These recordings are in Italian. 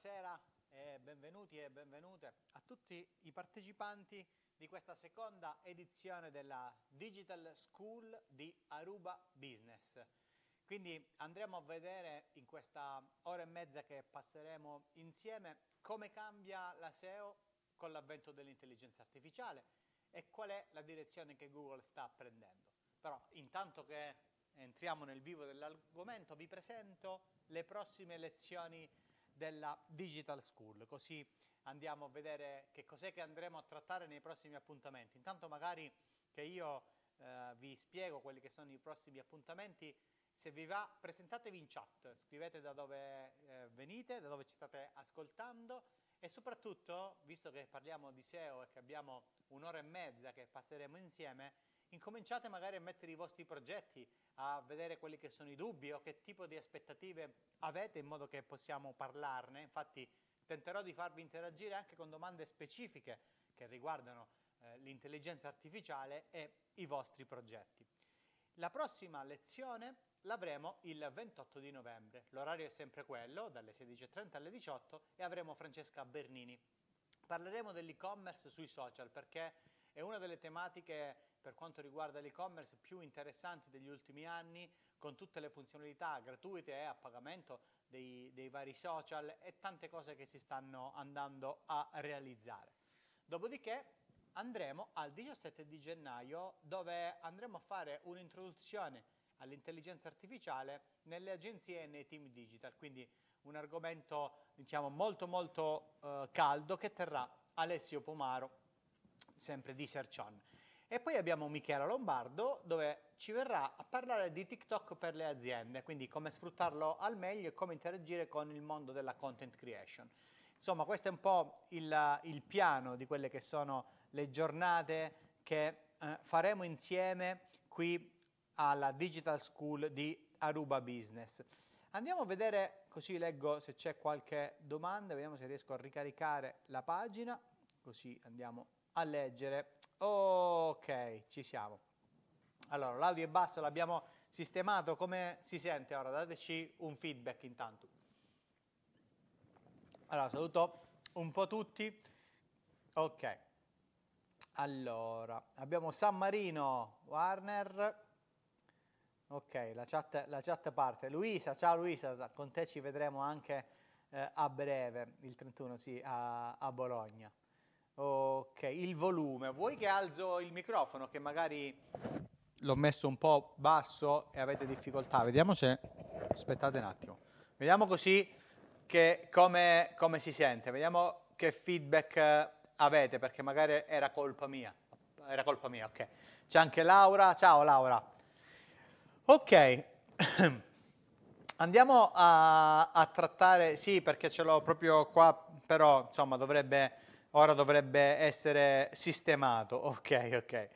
buonasera e benvenuti e benvenute a tutti i partecipanti di questa seconda edizione della Digital School di Aruba Business. Quindi andremo a vedere in questa ora e mezza che passeremo insieme come cambia la SEO con l'avvento dell'intelligenza artificiale e qual è la direzione che Google sta prendendo. Però intanto che entriamo nel vivo dell'argomento vi presento le prossime lezioni della Digital School, così andiamo a vedere che cos'è che andremo a trattare nei prossimi appuntamenti. Intanto magari che io eh, vi spiego quelli che sono i prossimi appuntamenti, se vi va presentatevi in chat, scrivete da dove eh, venite, da dove ci state ascoltando e soprattutto, visto che parliamo di SEO e che abbiamo un'ora e mezza che passeremo insieme, Incominciate magari a mettere i vostri progetti, a vedere quelli che sono i dubbi o che tipo di aspettative avete in modo che possiamo parlarne. Infatti tenterò di farvi interagire anche con domande specifiche che riguardano eh, l'intelligenza artificiale e i vostri progetti. La prossima lezione l'avremo il 28 di novembre. L'orario è sempre quello, dalle 16.30 alle 18 e avremo Francesca Bernini. Parleremo dell'e-commerce sui social perché è una delle tematiche per quanto riguarda l'e-commerce più interessanti degli ultimi anni con tutte le funzionalità gratuite e a pagamento dei, dei vari social e tante cose che si stanno andando a realizzare. Dopodiché andremo al 17 di gennaio dove andremo a fare un'introduzione all'intelligenza artificiale nelle agenzie e nei team digital, quindi un argomento diciamo, molto molto eh, caldo che terrà Alessio Pomaro, sempre di Sercion. E poi abbiamo Michela Lombardo dove ci verrà a parlare di TikTok per le aziende, quindi come sfruttarlo al meglio e come interagire con il mondo della content creation. Insomma, questo è un po' il, il piano di quelle che sono le giornate che eh, faremo insieme qui alla Digital School di Aruba Business. Andiamo a vedere, così leggo se c'è qualche domanda, vediamo se riesco a ricaricare la pagina, così andiamo a leggere Ok, ci siamo. Allora, l'audio è basso l'abbiamo sistemato, come si sente ora? Dateci un feedback intanto. Allora, saluto un po' tutti. Ok. Allora, abbiamo San Marino, Warner. Ok, la chat, la chat parte. Luisa, ciao Luisa, con te ci vedremo anche eh, a breve, il 31, sì, a, a Bologna. Ok, il volume. Vuoi che alzo il microfono che magari l'ho messo un po' basso e avete difficoltà? Vediamo se... Aspettate un attimo. Vediamo così che, come, come si sente. Vediamo che feedback avete perché magari era colpa mia. Era colpa mia, ok. C'è anche Laura. Ciao Laura. Ok. Andiamo a, a trattare, sì perché ce l'ho proprio qua, però insomma dovrebbe ora dovrebbe essere sistemato. Ok, ok,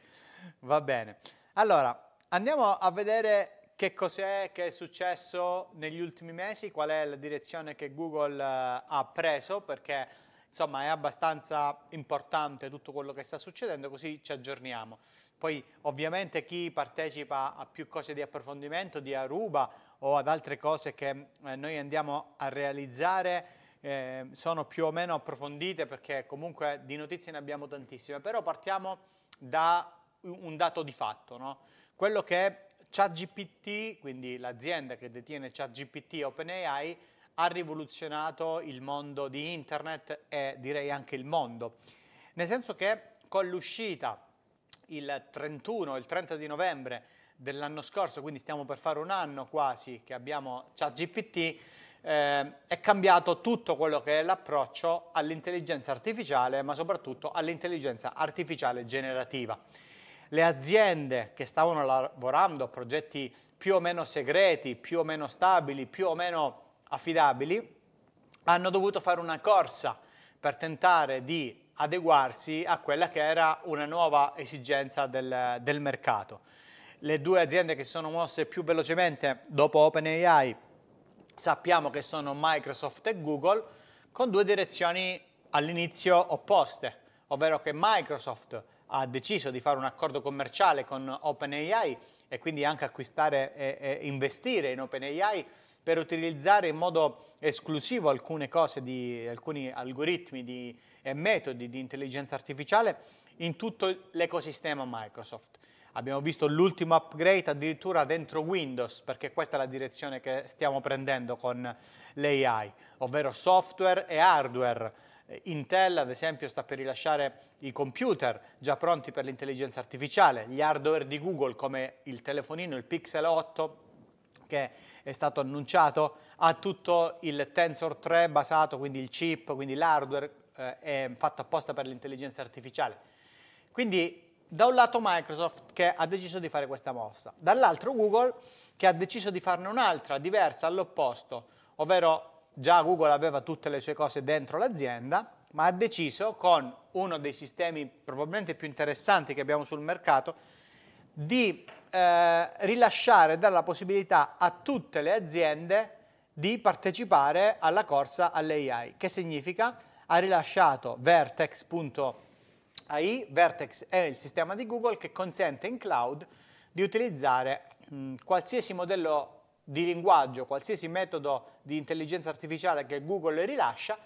va bene. Allora, andiamo a vedere che cos'è che è successo negli ultimi mesi, qual è la direzione che Google eh, ha preso, perché insomma è abbastanza importante tutto quello che sta succedendo, così ci aggiorniamo. Poi ovviamente chi partecipa a più cose di approfondimento di Aruba o ad altre cose che eh, noi andiamo a realizzare eh, sono più o meno approfondite perché comunque di notizie ne abbiamo tantissime, però partiamo da un dato di fatto, no? quello che ChatGPT, quindi l'azienda che detiene ChatGPT OpenAI, ha rivoluzionato il mondo di internet e direi anche il mondo, nel senso che con l'uscita il 31 il 30 di novembre dell'anno scorso, quindi stiamo per fare un anno quasi che abbiamo ChatGPT, eh, è cambiato tutto quello che è l'approccio all'intelligenza artificiale, ma soprattutto all'intelligenza artificiale generativa. Le aziende che stavano lavorando a progetti più o meno segreti, più o meno stabili, più o meno affidabili, hanno dovuto fare una corsa per tentare di adeguarsi a quella che era una nuova esigenza del, del mercato. Le due aziende che si sono mosse più velocemente dopo OpenAI sappiamo che sono Microsoft e Google, con due direzioni all'inizio opposte, ovvero che Microsoft ha deciso di fare un accordo commerciale con OpenAI e quindi anche acquistare e, e investire in OpenAI per utilizzare in modo esclusivo alcune cose, di, alcuni algoritmi di, e metodi di intelligenza artificiale in tutto l'ecosistema Microsoft. Abbiamo visto l'ultimo upgrade addirittura dentro Windows, perché questa è la direzione che stiamo prendendo con l'AI, ovvero software e hardware. Intel, ad esempio, sta per rilasciare i computer già pronti per l'intelligenza artificiale, gli hardware di Google come il telefonino, il Pixel 8 che è stato annunciato, ha tutto il Tensor 3 basato, quindi il chip, quindi l'hardware eh, è fatto apposta per l'intelligenza artificiale. Quindi da un lato Microsoft che ha deciso di fare questa mossa, dall'altro Google che ha deciso di farne un'altra, diversa all'opposto, ovvero già Google aveva tutte le sue cose dentro l'azienda, ma ha deciso con uno dei sistemi probabilmente più interessanti che abbiamo sul mercato di eh, rilasciare, dare la possibilità a tutte le aziende di partecipare alla corsa all'AI, che significa ha rilasciato vertex.com AI Vertex è il sistema di Google che consente in cloud di utilizzare mh, qualsiasi modello di linguaggio, qualsiasi metodo di intelligenza artificiale che Google rilascia,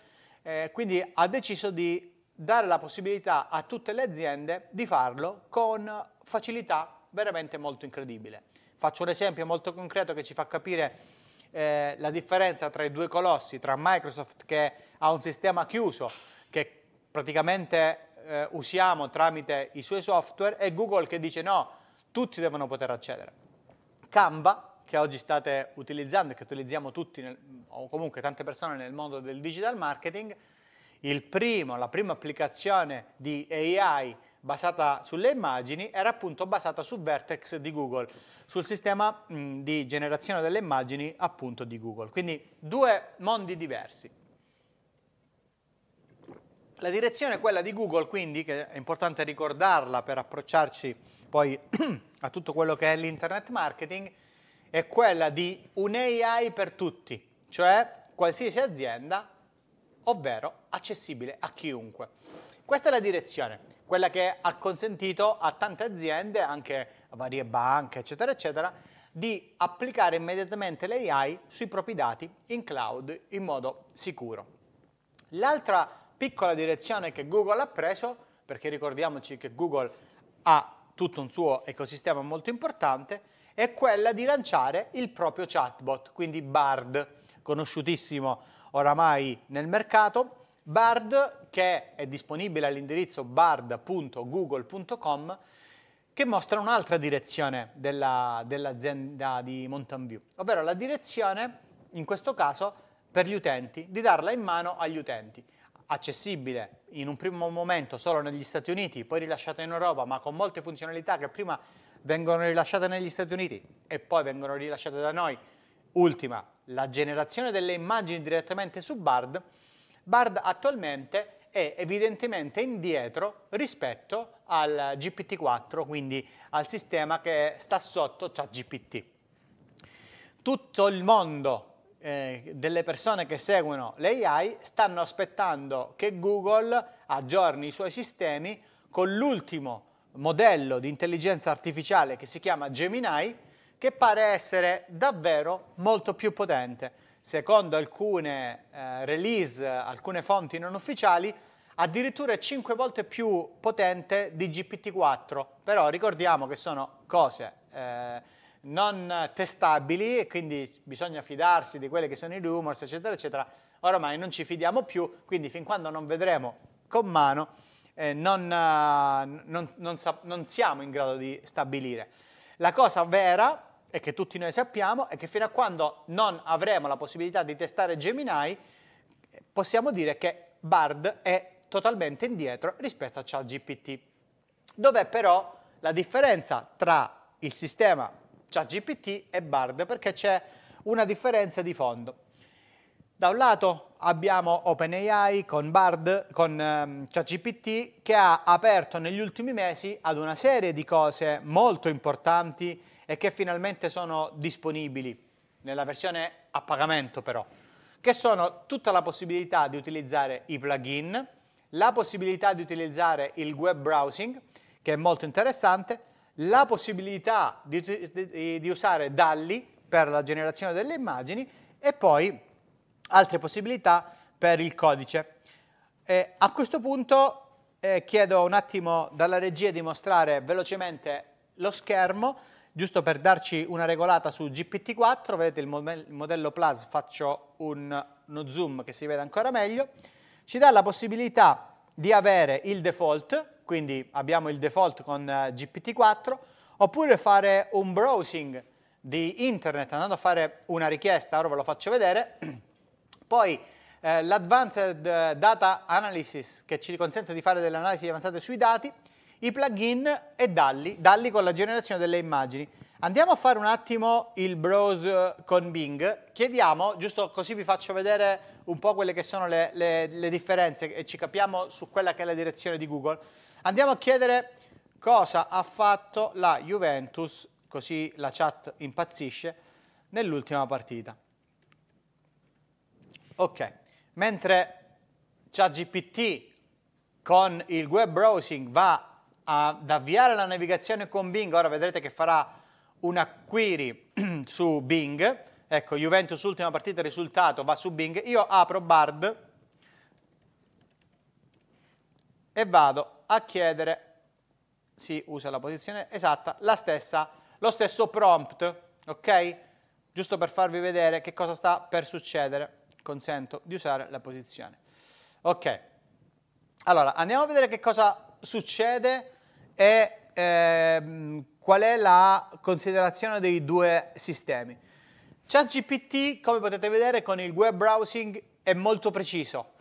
eh, quindi ha deciso di dare la possibilità a tutte le aziende di farlo con facilità veramente molto incredibile. Faccio un esempio molto concreto che ci fa capire eh, la differenza tra i due colossi, tra Microsoft che ha un sistema chiuso, che praticamente eh, usiamo tramite i suoi software e Google che dice no, tutti devono poter accedere. Canva, che oggi state utilizzando e che utilizziamo tutti, nel, o comunque tante persone nel mondo del digital marketing, primo, la prima applicazione di AI basata sulle immagini era appunto basata su Vertex di Google, sul sistema mh, di generazione delle immagini appunto di Google. Quindi due mondi diversi. La direzione è quella di Google, quindi, che è importante ricordarla per approcciarci poi a tutto quello che è l'internet marketing, è quella di un AI per tutti, cioè qualsiasi azienda, ovvero accessibile a chiunque. Questa è la direzione, quella che ha consentito a tante aziende, anche a varie banche, eccetera, eccetera, di applicare immediatamente l'AI sui propri dati in cloud in modo sicuro. L'altra piccola direzione che Google ha preso, perché ricordiamoci che Google ha tutto un suo ecosistema molto importante, è quella di lanciare il proprio chatbot, quindi Bard, conosciutissimo oramai nel mercato. Bard che è disponibile all'indirizzo bard.google.com che mostra un'altra direzione della, dell'azienda di Mountain View, ovvero la direzione, in questo caso, per gli utenti, di darla in mano agli utenti accessibile in un primo momento solo negli Stati Uniti, poi rilasciata in Europa, ma con molte funzionalità che prima vengono rilasciate negli Stati Uniti e poi vengono rilasciate da noi. Ultima, la generazione delle immagini direttamente su Bard. Bard attualmente è evidentemente indietro rispetto al GPT-4, quindi al sistema che sta sotto ChatGPT. Tutto il mondo eh, delle persone che seguono l'AI stanno aspettando che Google aggiorni i suoi sistemi con l'ultimo modello di intelligenza artificiale che si chiama Gemini, che pare essere davvero molto più potente. Secondo alcune eh, release, alcune fonti non ufficiali, addirittura è 5 volte più potente di GPT-4. Però ricordiamo che sono cose eh, non testabili e quindi bisogna fidarsi di quelli che sono i rumors, eccetera, eccetera. Oramai non ci fidiamo più, quindi fin quando non vedremo con mano eh, non, eh, non, non, non siamo in grado di stabilire. La cosa vera e che tutti noi sappiamo è che fino a quando non avremo la possibilità di testare Gemini, possiamo dire che Bard è totalmente indietro rispetto a ChatGPT. Dov'è però la differenza tra il sistema ChatGPT e Bard perché c'è una differenza di fondo. Da un lato abbiamo OpenAI con Bard, con um, ChatGPT che ha aperto negli ultimi mesi ad una serie di cose molto importanti e che finalmente sono disponibili nella versione a pagamento però, che sono tutta la possibilità di utilizzare i plugin, la possibilità di utilizzare il web browsing, che è molto interessante, la possibilità di, di, di usare DALLI per la generazione delle immagini e poi altre possibilità per il codice. Eh, a questo punto eh, chiedo un attimo dalla regia di mostrare velocemente lo schermo, giusto per darci una regolata su GPT-4, vedete il, mod il modello Plus, faccio un, uno zoom che si vede ancora meglio, ci dà la possibilità di avere il default, quindi abbiamo il default con eh, GPT-4, oppure fare un browsing di internet andando a fare una richiesta, ora ve lo faccio vedere, poi eh, l'Advanced Data Analysis che ci consente di fare delle analisi avanzate sui dati, i plugin e Dalli, Dalli con la generazione delle immagini. Andiamo a fare un attimo il browse con Bing, chiediamo, giusto così vi faccio vedere un po' quelle che sono le, le, le differenze e ci capiamo su quella che è la direzione di Google, andiamo a chiedere cosa ha fatto la Juventus, così la chat impazzisce, nell'ultima partita. Ok, mentre ChatGPT con il web browsing va ad avviare la navigazione con Bing, ora vedrete che farà una query su Bing, Ecco, Juventus ultima partita, risultato va su Bing. Io apro Bard e vado a chiedere, si usa la posizione esatta, la stessa, lo stesso prompt, ok? Giusto per farvi vedere che cosa sta per succedere. Consento di usare la posizione. Ok, allora andiamo a vedere che cosa succede e ehm, qual è la considerazione dei due sistemi. ChatGPT, come potete vedere, con il web browsing è molto preciso.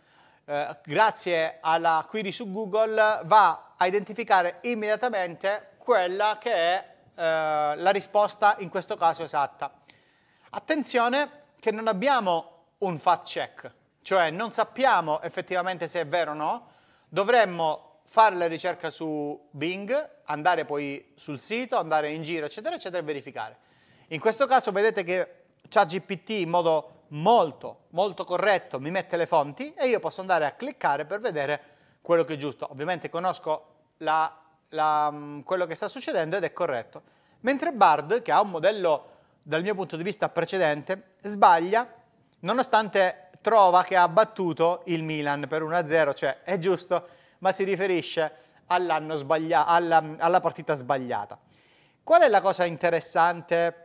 Eh, grazie alla query su Google va a identificare immediatamente quella che è eh, la risposta in questo caso esatta. Attenzione che non abbiamo un fact check, cioè non sappiamo effettivamente se è vero o no, dovremmo fare la ricerca su Bing, andare poi sul sito, andare in giro, eccetera, eccetera, e verificare. In questo caso vedete che ChatGPT in modo molto, molto corretto mi mette le fonti e io posso andare a cliccare per vedere quello che è giusto. Ovviamente conosco la, la, mm, quello che sta succedendo ed è corretto. Mentre Bard, che ha un modello dal mio punto di vista precedente, sbaglia nonostante trova che ha battuto il Milan per 1-0, cioè è giusto, ma si riferisce alla, alla partita sbagliata. Qual è la cosa interessante?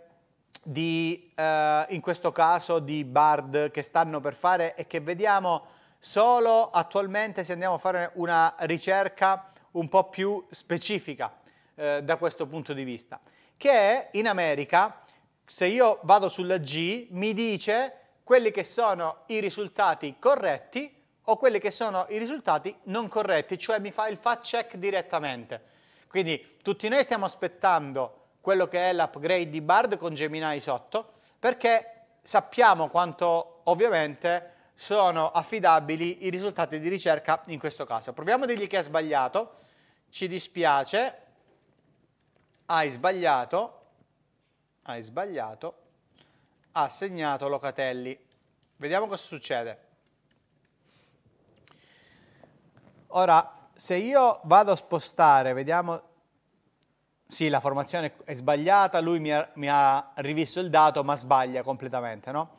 di, eh, in questo caso di Bard che stanno per fare e che vediamo solo attualmente se andiamo a fare una ricerca un po' più specifica eh, da questo punto di vista, che è in America, se io vado sulla G, mi dice quelli che sono i risultati corretti o quelli che sono i risultati non corretti, cioè mi fa il fact check direttamente. Quindi tutti noi stiamo aspettando quello che è l'upgrade di Bard con Gemini sotto, perché sappiamo quanto ovviamente sono affidabili i risultati di ricerca in questo caso. Proviamo a dirgli che ha sbagliato, ci dispiace, hai sbagliato, hai sbagliato, ha segnato Locatelli. Vediamo cosa succede. Ora, se io vado a spostare, vediamo sì, la formazione è sbagliata, lui mi ha, mi ha rivisto il dato, ma sbaglia completamente, no?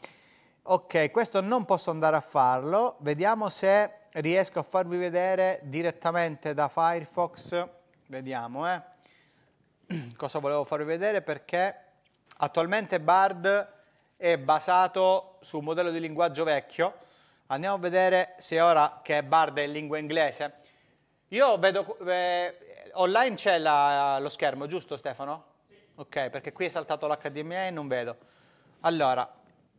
Ok, questo non posso andare a farlo, vediamo se riesco a farvi vedere direttamente da Firefox, vediamo eh, cosa volevo farvi vedere perché attualmente Bard è basato su un modello di linguaggio vecchio, andiamo a vedere se ora che Bard è in lingua inglese, io vedo, eh, online c'è lo schermo, giusto Stefano? Sì. Ok, perché qui è saltato l'HDMI e non vedo. Allora,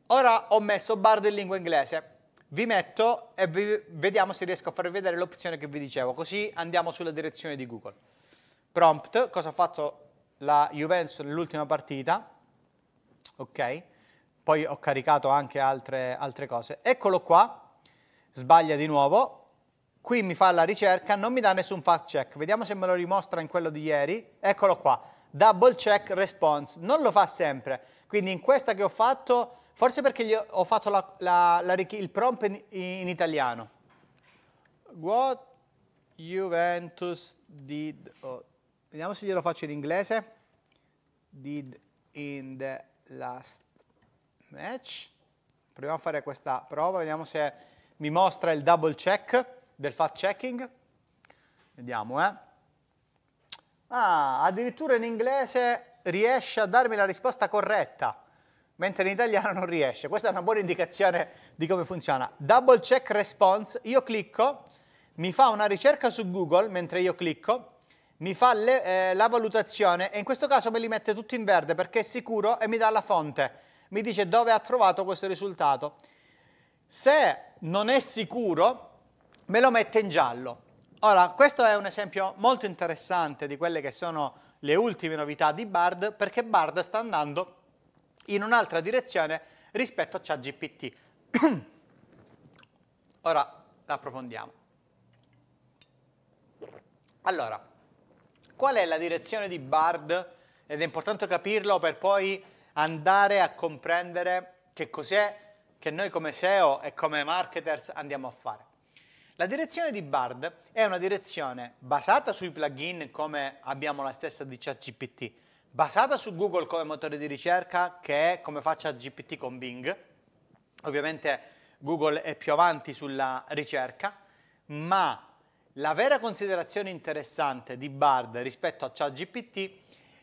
ora ho messo bar in lingua inglese. Vi metto e vi vediamo se riesco a farvi vedere l'opzione che vi dicevo, così andiamo sulla direzione di Google. Prompt, cosa ha fatto la Juventus nell'ultima partita? Ok, poi ho caricato anche altre, altre cose. Eccolo qua, sbaglia di nuovo, Qui mi fa la ricerca, non mi dà nessun fact check. Vediamo se me lo rimostra in quello di ieri. Eccolo qua, double check response. Non lo fa sempre. Quindi in questa che ho fatto, forse perché gli ho fatto la, la, la, il prompt in, in italiano. What Juventus did... Oh, vediamo se glielo faccio in inglese. Did in the last match. Proviamo a fare questa prova, vediamo se mi mostra il double check del fact checking? Vediamo, eh. Ah, addirittura in inglese riesce a darmi la risposta corretta, mentre in italiano non riesce. Questa è una buona indicazione di come funziona. Double check response, io clicco, mi fa una ricerca su Google mentre io clicco, mi fa le, eh, la valutazione e in questo caso me li mette tutti in verde perché è sicuro e mi dà la fonte, mi dice dove ha trovato questo risultato. Se non è sicuro, me lo mette in giallo. Ora, questo è un esempio molto interessante di quelle che sono le ultime novità di Bard, perché Bard sta andando in un'altra direzione rispetto a ChatGPT. Ora approfondiamo. Allora, qual è la direzione di Bard? Ed è importante capirlo per poi andare a comprendere che cos'è che noi come SEO e come marketers andiamo a fare. La direzione di Bard è una direzione basata sui plugin come abbiamo la stessa di ChatGPT, basata su Google come motore di ricerca che è come fa ChatGPT con Bing. Ovviamente Google è più avanti sulla ricerca, ma la vera considerazione interessante di Bard rispetto a ChatGPT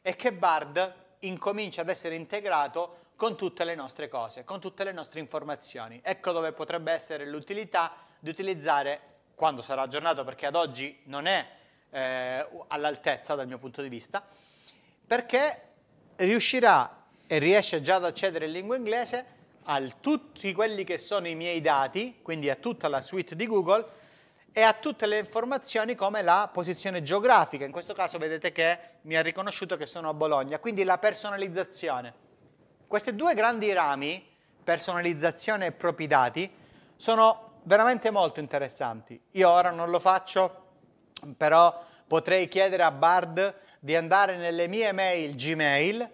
è che Bard incomincia ad essere integrato con tutte le nostre cose, con tutte le nostre informazioni. Ecco dove potrebbe essere l'utilità di utilizzare, quando sarà aggiornato perché ad oggi non è eh, all'altezza dal mio punto di vista, perché riuscirà e riesce già ad accedere in lingua inglese a tutti quelli che sono i miei dati, quindi a tutta la suite di Google e a tutte le informazioni come la posizione geografica. In questo caso vedete che mi ha riconosciuto che sono a Bologna, quindi la personalizzazione. Questi due grandi rami, personalizzazione e propri dati, sono veramente molto interessanti. Io ora non lo faccio, però potrei chiedere a Bard di andare nelle mie mail Gmail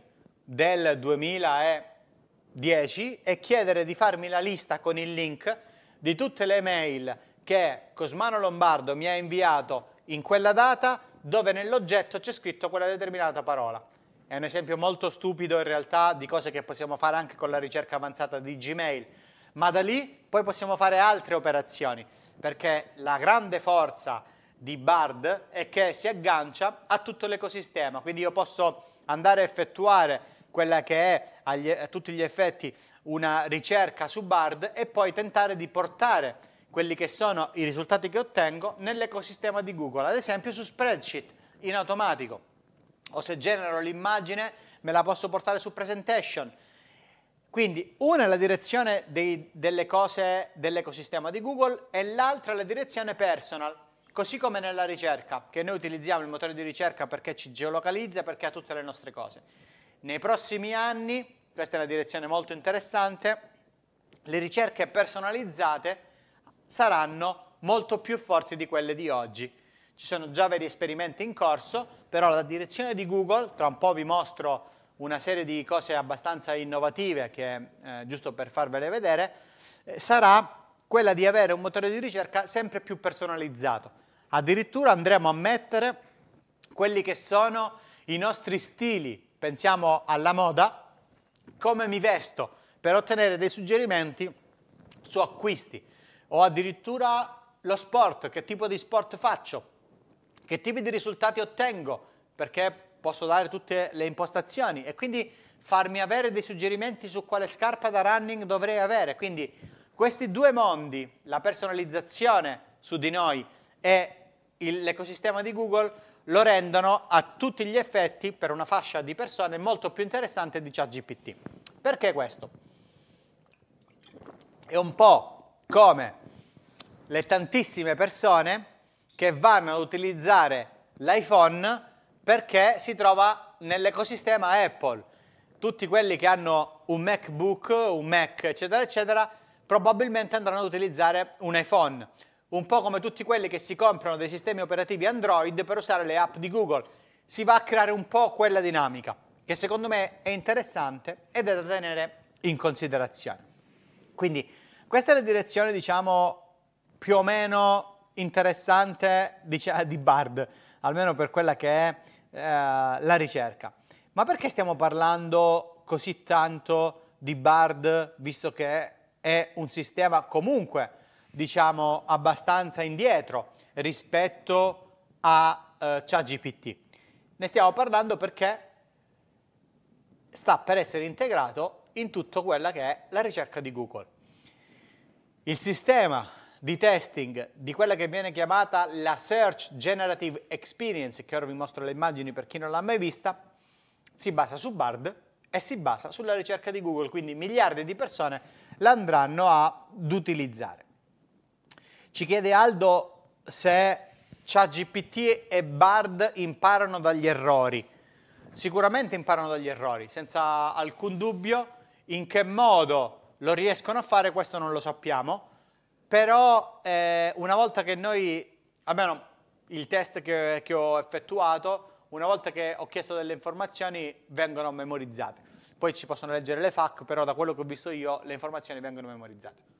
del 2010 e chiedere di farmi la lista con il link di tutte le mail che Cosmano Lombardo mi ha inviato in quella data dove nell'oggetto c'è scritto quella determinata parola. È un esempio molto stupido in realtà di cose che possiamo fare anche con la ricerca avanzata di Gmail, ma da lì poi possiamo fare altre operazioni, perché la grande forza di Bard è che si aggancia a tutto l'ecosistema, quindi io posso andare a effettuare quella che è agli, a tutti gli effetti una ricerca su Bard e poi tentare di portare quelli che sono i risultati che ottengo nell'ecosistema di Google, ad esempio su spreadsheet in automatico o se genero l'immagine me la posso portare su presentation quindi una è la direzione dei, delle cose dell'ecosistema di Google e l'altra è la direzione personal, così come nella ricerca, che noi utilizziamo il motore di ricerca perché ci geolocalizza, perché ha tutte le nostre cose. Nei prossimi anni, questa è una direzione molto interessante, le ricerche personalizzate saranno molto più forti di quelle di oggi. Ci sono già veri esperimenti in corso, però la direzione di Google, tra un po' vi mostro una serie di cose abbastanza innovative che, eh, giusto per farvele vedere, eh, sarà quella di avere un motore di ricerca sempre più personalizzato. Addirittura andremo a mettere quelli che sono i nostri stili, pensiamo alla moda, come mi vesto per ottenere dei suggerimenti su acquisti o addirittura lo sport, che tipo di sport faccio, che tipi di risultati ottengo, perché posso dare tutte le impostazioni e quindi farmi avere dei suggerimenti su quale scarpa da running dovrei avere. Quindi questi due mondi, la personalizzazione su di noi e l'ecosistema di Google, lo rendono a tutti gli effetti per una fascia di persone molto più interessante di ChatGPT. Perché questo? È un po' come le tantissime persone che vanno ad utilizzare l'iPhone perché si trova nell'ecosistema Apple. Tutti quelli che hanno un MacBook, un Mac, eccetera, eccetera, probabilmente andranno ad utilizzare un iPhone. Un po' come tutti quelli che si comprano dei sistemi operativi Android per usare le app di Google. Si va a creare un po' quella dinamica, che secondo me è interessante ed è da tenere in considerazione. Quindi questa è la direzione, diciamo, più o meno interessante di, di Bard, almeno per quella che è eh, la ricerca. Ma perché stiamo parlando così tanto di BARD, visto che è un sistema comunque, diciamo, abbastanza indietro rispetto a eh, ChatGPT? Ne stiamo parlando perché sta per essere integrato in tutto quella che è la ricerca di Google. Il sistema di testing di quella che viene chiamata la Search Generative Experience, che ora vi mostro le immagini per chi non l'ha mai vista, si basa su Bard e si basa sulla ricerca di Google, quindi miliardi di persone l'andranno ad utilizzare. Ci chiede Aldo se ChatGPT e Bard imparano dagli errori. Sicuramente imparano dagli errori, senza alcun dubbio. In che modo lo riescono a fare questo non lo sappiamo però eh, una volta che noi, almeno il test che, che, ho effettuato, una volta che ho chiesto delle informazioni vengono memorizzate. Poi ci possono leggere le FAC, però da quello che ho visto io le informazioni vengono memorizzate.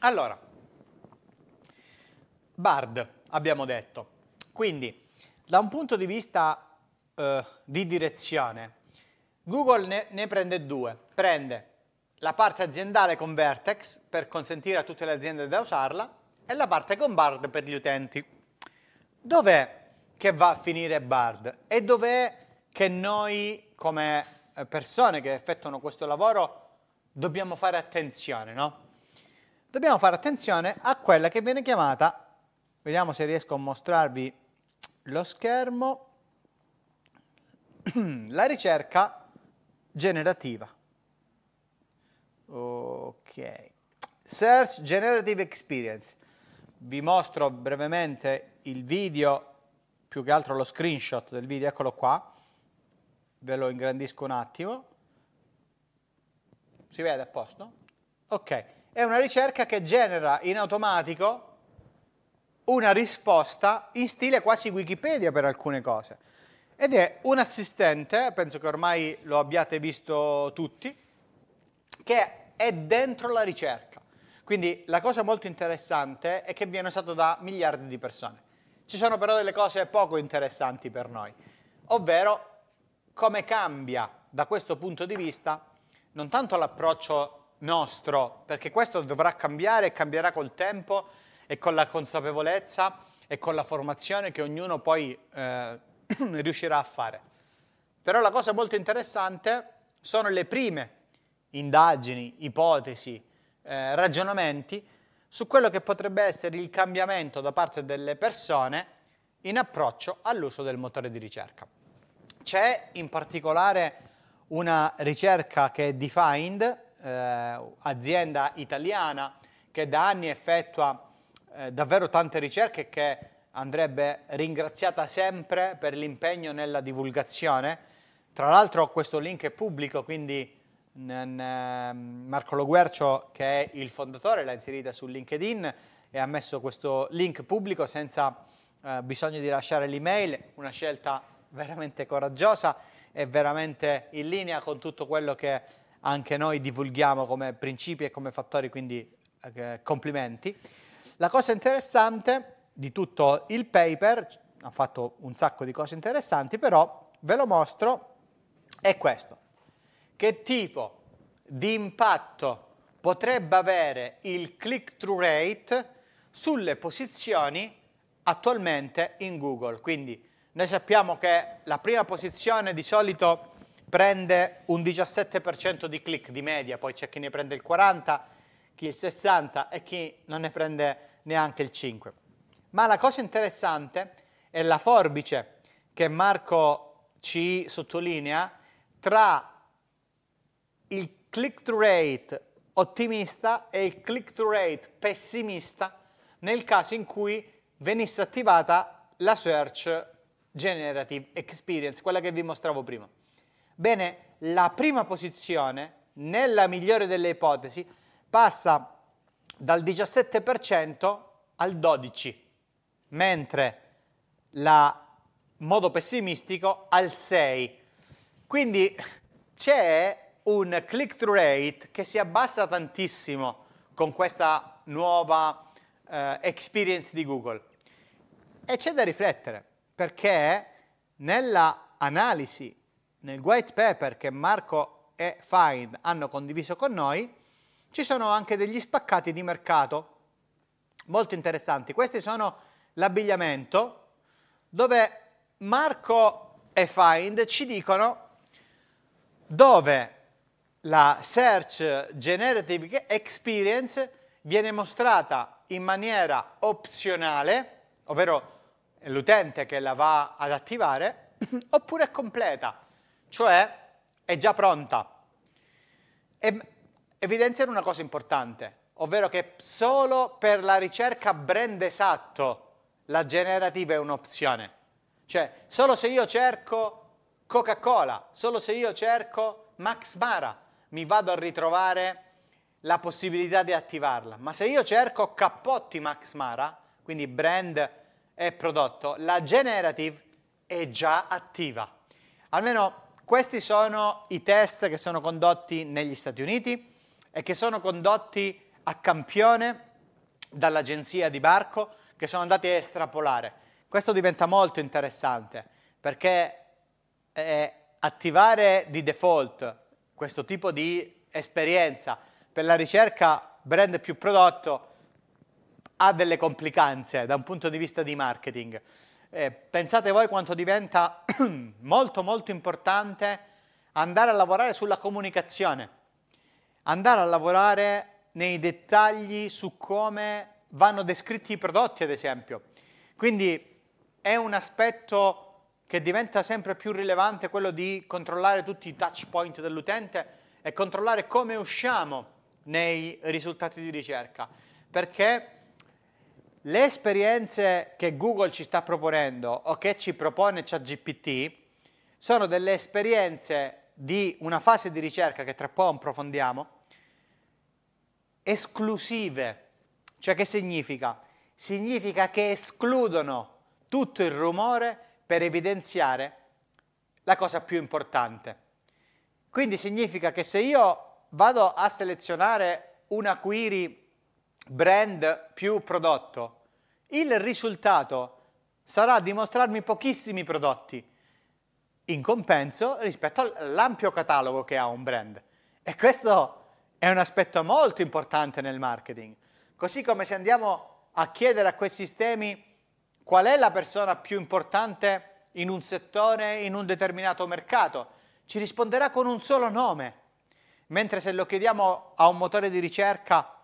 Allora, BARD abbiamo detto. Quindi, da un punto di vista eh, di direzione, Google ne, ne prende due. Prende la parte aziendale con Vertex per consentire a tutte le aziende di usarla e la parte con Bard per gli utenti. Dov'è che va a finire Bard e dov'è che noi come eh, persone che effettuano questo lavoro dobbiamo fare attenzione, no? Dobbiamo fare attenzione a quella che viene chiamata, vediamo se riesco a mostrarvi lo schermo, la ricerca generativa. Ok. Search Generative Experience. Vi mostro brevemente il video, più che altro lo screenshot del video, eccolo qua. Ve lo ingrandisco un attimo. Si vede a posto? Ok. È una ricerca che genera in automatico una risposta in stile quasi Wikipedia per alcune cose. Ed è un assistente, penso che ormai lo abbiate visto tutti, che è dentro la ricerca. Quindi la cosa molto interessante è che viene usato da miliardi di persone. Ci sono però delle cose poco interessanti per noi, ovvero come cambia da questo punto di vista non tanto l'approccio nostro, perché questo dovrà cambiare e cambierà col tempo e con la consapevolezza e con la formazione che ognuno poi eh, riuscirà a fare. Però la cosa molto interessante sono le prime indagini, ipotesi, eh, ragionamenti su quello che potrebbe essere il cambiamento da parte delle persone in approccio all'uso del motore di ricerca. C'è in particolare una ricerca che è Defined, eh, azienda italiana, che da anni effettua eh, davvero tante ricerche che andrebbe ringraziata sempre per l'impegno nella divulgazione. Tra l'altro questo link è pubblico, quindi Ehm, Marco Loguercio, che è il fondatore, l'ha inserita su LinkedIn e ha messo questo link pubblico senza eh, bisogno di lasciare l'email, una scelta veramente coraggiosa e veramente in linea con tutto quello che anche noi divulghiamo come principi e come fattori, quindi eh, complimenti. La cosa interessante di tutto il paper, ha fatto un sacco di cose interessanti, però ve lo mostro, è questo che tipo di impatto potrebbe avere il click-through rate sulle posizioni attualmente in Google. Quindi noi sappiamo che la prima posizione di solito prende un 17% di click di media, poi c'è chi ne prende il 40%, chi il 60% e chi non ne prende neanche il 5%. Ma la cosa interessante è la forbice che Marco ci sottolinea tra il click-through rate ottimista e il click-through rate pessimista nel caso in cui venisse attivata la search generative experience, quella che vi mostravo prima. Bene, la prima posizione, nella migliore delle ipotesi, passa dal 17% al 12%, mentre la modo pessimistico al 6%. Quindi c'è un click-through rate che si abbassa tantissimo con questa nuova eh, experience di Google. E c'è da riflettere, perché nella analisi, nel white paper che Marco e Find hanno condiviso con noi, ci sono anche degli spaccati di mercato molto interessanti. Questi sono l'abbigliamento, dove Marco e Find ci dicono dove la Search Generative Experience viene mostrata in maniera opzionale, ovvero l'utente che la va ad attivare, oppure è completa, cioè è già pronta. E evidenziare una cosa importante, ovvero che solo per la ricerca brand esatto la generativa è un'opzione. Cioè, solo se io cerco Coca-Cola, solo se io cerco Max Mara, mi vado a ritrovare la possibilità di attivarla. Ma se io cerco cappotti Max Mara, quindi brand e prodotto, la generative è già attiva. Almeno questi sono i test che sono condotti negli Stati Uniti e che sono condotti a campione dall'agenzia di Barco che sono andati a estrapolare. Questo diventa molto interessante perché eh, attivare di default questo tipo di esperienza. Per la ricerca brand più prodotto ha delle complicanze da un punto di vista di marketing. Eh, pensate voi quanto diventa molto molto importante andare a lavorare sulla comunicazione, andare a lavorare nei dettagli su come vanno descritti i prodotti, ad esempio. Quindi è un aspetto che diventa sempre più rilevante quello di controllare tutti i touch point dell'utente e controllare come usciamo nei risultati di ricerca, perché le esperienze che Google ci sta proponendo o che ci propone ChatGPT sono delle esperienze di una fase di ricerca che tra poco approfondiamo, esclusive. Cioè che significa? Significa che escludono tutto il rumore per evidenziare la cosa più importante. Quindi significa che se io vado a selezionare una query brand più prodotto, il risultato sarà dimostrarmi pochissimi prodotti in compenso rispetto all'ampio catalogo che ha un brand. E questo è un aspetto molto importante nel marketing. Così come se andiamo a chiedere a quei sistemi qual è la persona più importante in un settore, in un determinato mercato? Ci risponderà con un solo nome. Mentre se lo chiediamo a un motore di ricerca,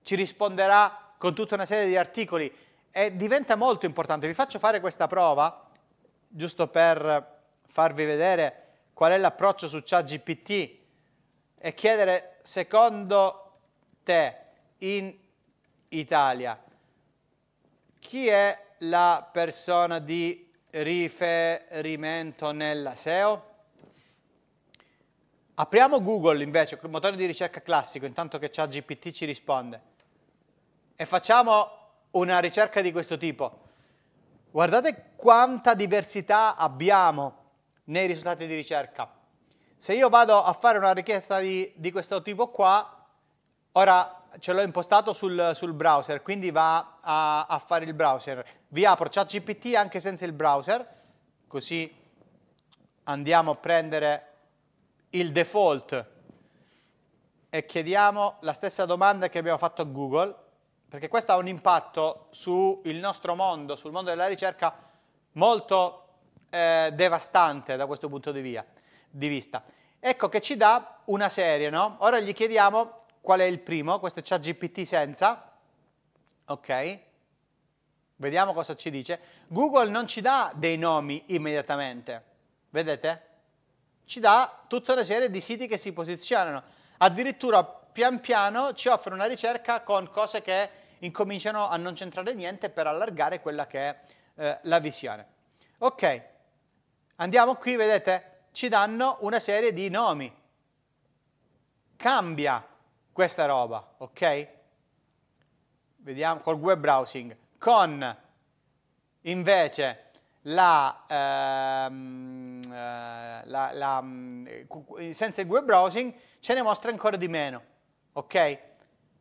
ci risponderà con tutta una serie di articoli e diventa molto importante. Vi faccio fare questa prova, giusto per farvi vedere qual è l'approccio su ChatGPT e chiedere secondo te in Italia chi è la persona di riferimento nella SEO? Apriamo Google invece, il motore di ricerca classico, intanto che c'è GPT ci risponde, e facciamo una ricerca di questo tipo. Guardate quanta diversità abbiamo nei risultati di ricerca. Se io vado a fare una richiesta di, di questo tipo qua, ora ce l'ho impostato sul, sul, browser, quindi va a, a fare il browser. Vi apro ChatGPT anche senza il browser, così andiamo a prendere il default e chiediamo la stessa domanda che abbiamo fatto a Google, perché questo ha un impatto sul nostro mondo, sul mondo della ricerca, molto eh, devastante da questo punto di, via, di vista. Ecco che ci dà una serie, no? Ora gli chiediamo Qual è il primo? Questo è ChatGPT senza. Ok. Vediamo cosa ci dice. Google non ci dà dei nomi immediatamente. Vedete? Ci dà tutta una serie di siti che si posizionano. Addirittura pian piano ci offre una ricerca con cose che incominciano a non c'entrare niente per allargare quella che è eh, la visione. Ok, andiamo qui, vedete, ci danno una serie di nomi. Cambia questa roba, ok? Vediamo col web browsing. Con invece la, ehm, eh, la, la, mm, senza il web browsing ce ne mostra ancora di meno, ok?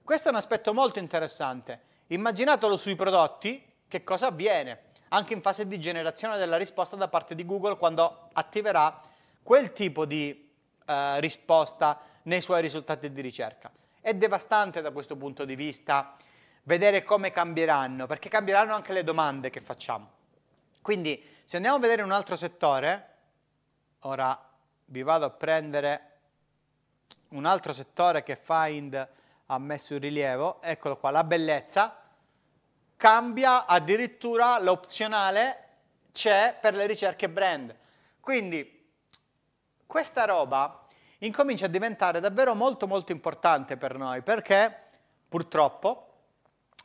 Questo è un aspetto molto interessante. Immaginatelo sui prodotti, che cosa avviene? Anche in fase di generazione della risposta da parte di Google quando attiverà quel tipo di eh, risposta nei suoi risultati di ricerca. È devastante da questo punto di vista vedere come cambieranno, perché cambieranno anche le domande che facciamo. Quindi se andiamo a vedere un altro settore, ora vi vado a prendere un altro settore che Find ha messo in rilievo, eccolo qua, la bellezza, cambia addirittura l'opzionale c'è per le ricerche brand. Quindi questa roba incomincia a diventare davvero molto molto importante per noi perché purtroppo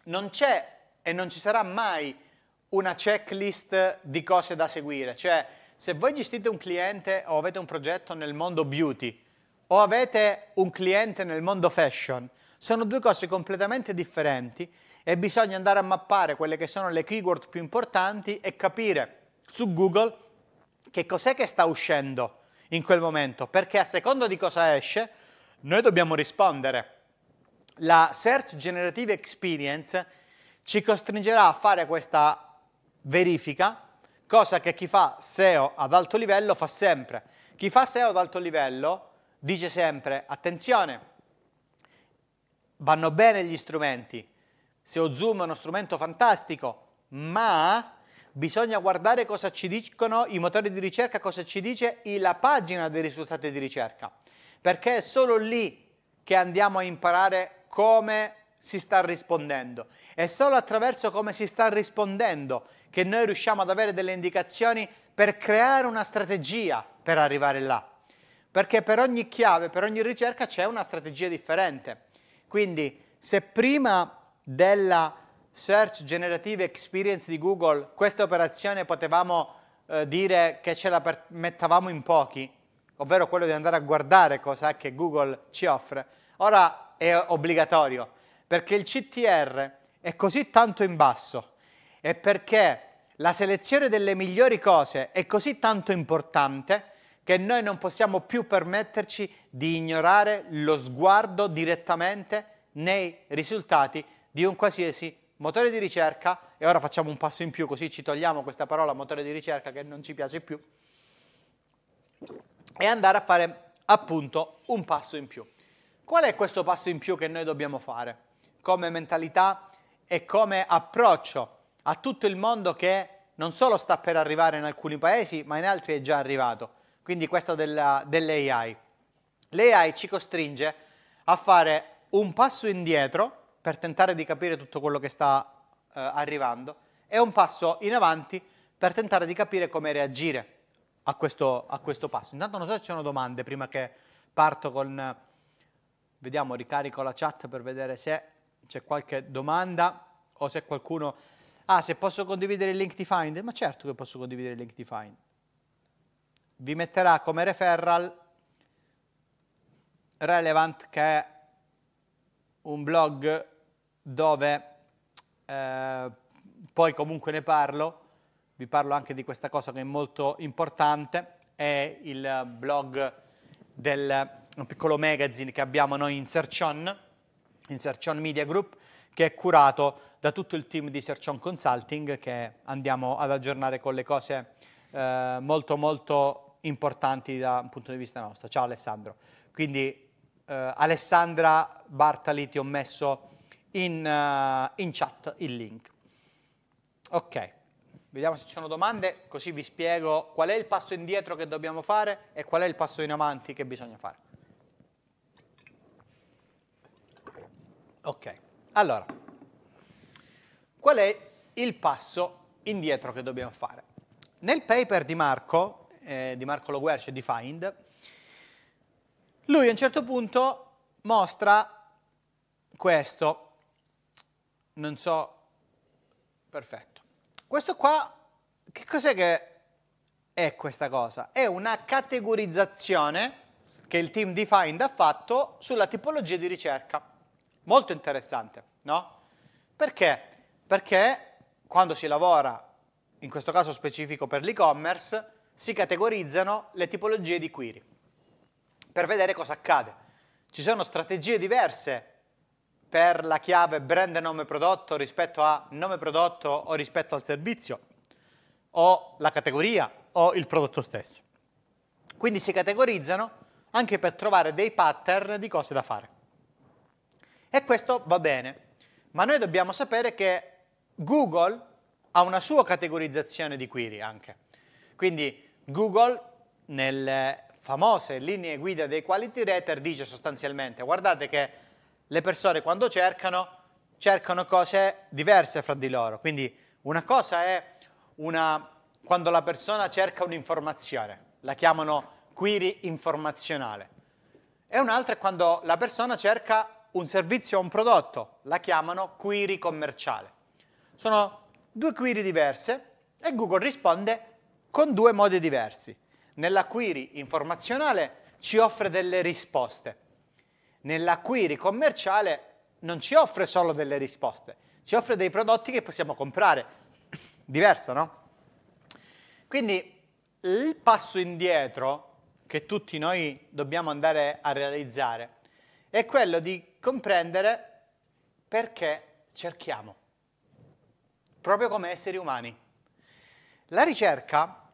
non c'è e non ci sarà mai una checklist di cose da seguire, cioè se voi gestite un cliente o avete un progetto nel mondo beauty o avete un cliente nel mondo fashion, sono due cose completamente differenti e bisogna andare a mappare quelle che sono le keyword più importanti e capire su Google che cos'è che sta uscendo in quel momento, perché a seconda di cosa esce, noi dobbiamo rispondere. La Search Generative Experience ci costringerà a fare questa verifica, cosa che chi fa SEO ad alto livello fa sempre. Chi fa SEO ad alto livello dice sempre, attenzione, vanno bene gli strumenti, SEO Zoom è uno strumento fantastico, ma bisogna guardare cosa ci dicono i motori di ricerca, cosa ci dice la pagina dei risultati di ricerca, perché è solo lì che andiamo a imparare come si sta rispondendo. È solo attraverso come si sta rispondendo che noi riusciamo ad avere delle indicazioni per creare una strategia per arrivare là. Perché per ogni chiave, per ogni ricerca c'è una strategia differente. Quindi se prima della Search Generative Experience di Google, questa operazione potevamo eh, dire che ce la mettavamo in pochi, ovvero quello di andare a guardare cosa è che Google ci offre, ora è obbligatorio, perché il CTR è così tanto in basso e perché la selezione delle migliori cose è così tanto importante che noi non possiamo più permetterci di ignorare lo sguardo direttamente nei risultati di un qualsiasi motore di ricerca, e ora facciamo un passo in più così ci togliamo questa parola motore di ricerca che non ci piace più, e andare a fare appunto un passo in più. Qual è questo passo in più che noi dobbiamo fare come mentalità e come approccio a tutto il mondo che non solo sta per arrivare in alcuni paesi, ma in altri è già arrivato, quindi questa dell'AI. L'AI ci costringe a fare un passo indietro per tentare di capire tutto quello che sta eh, arrivando e un passo in avanti per tentare di capire come reagire a questo, a questo passo. Intanto non so se ci sono domande prima che parto con... Vediamo, ricarico la chat per vedere se c'è qualche domanda o se qualcuno... Ah, se posso condividere il link di Find? Ma certo che posso condividere il link di Find. Vi metterà come referral Relevant che è un blog dove eh, poi comunque ne parlo, vi parlo anche di questa cosa che è molto importante, è il blog del piccolo magazine che abbiamo noi in Searchon, in Searchon Media Group, che è curato da tutto il team di Searchon Consulting che andiamo ad aggiornare con le cose eh, molto molto importanti da un punto di vista nostro. Ciao Alessandro. Quindi eh, Alessandra Bartali ti ho messo in, uh, in chat il link. Ok, vediamo se ci sono domande, così vi spiego qual è il passo indietro che dobbiamo fare e qual è il passo in avanti che bisogna fare. Ok, allora, qual è il passo indietro che dobbiamo fare? Nel paper di Marco, eh, di Marco Loguerce di Find, lui a un certo punto mostra questo non so, perfetto. Questo qua, che cos'è che è questa cosa? È una categorizzazione che il team Defined ha fatto sulla tipologia di ricerca. Molto interessante, no? Perché? Perché quando si lavora, in questo caso specifico per l'e-commerce, si categorizzano le tipologie di query per vedere cosa accade. Ci sono strategie diverse per la chiave brand nome prodotto rispetto a nome prodotto o rispetto al servizio o la categoria o il prodotto stesso. Quindi si categorizzano anche per trovare dei pattern di cose da fare. E questo va bene, ma noi dobbiamo sapere che Google ha una sua categorizzazione di query anche. Quindi Google nelle famose linee guida dei quality rater dice sostanzialmente guardate che le persone quando cercano, cercano cose diverse fra di loro. Quindi una cosa è una, quando la persona cerca un'informazione, la chiamano query informazionale. E un'altra è quando la persona cerca un servizio o un prodotto, la chiamano query commerciale. Sono due query diverse e Google risponde con due modi diversi. Nella query informazionale ci offre delle risposte, nella query commerciale non ci offre solo delle risposte, ci offre dei prodotti che possiamo comprare. Diverso, no? Quindi il passo indietro che tutti noi dobbiamo andare a realizzare è quello di comprendere perché cerchiamo, proprio come esseri umani. La ricerca,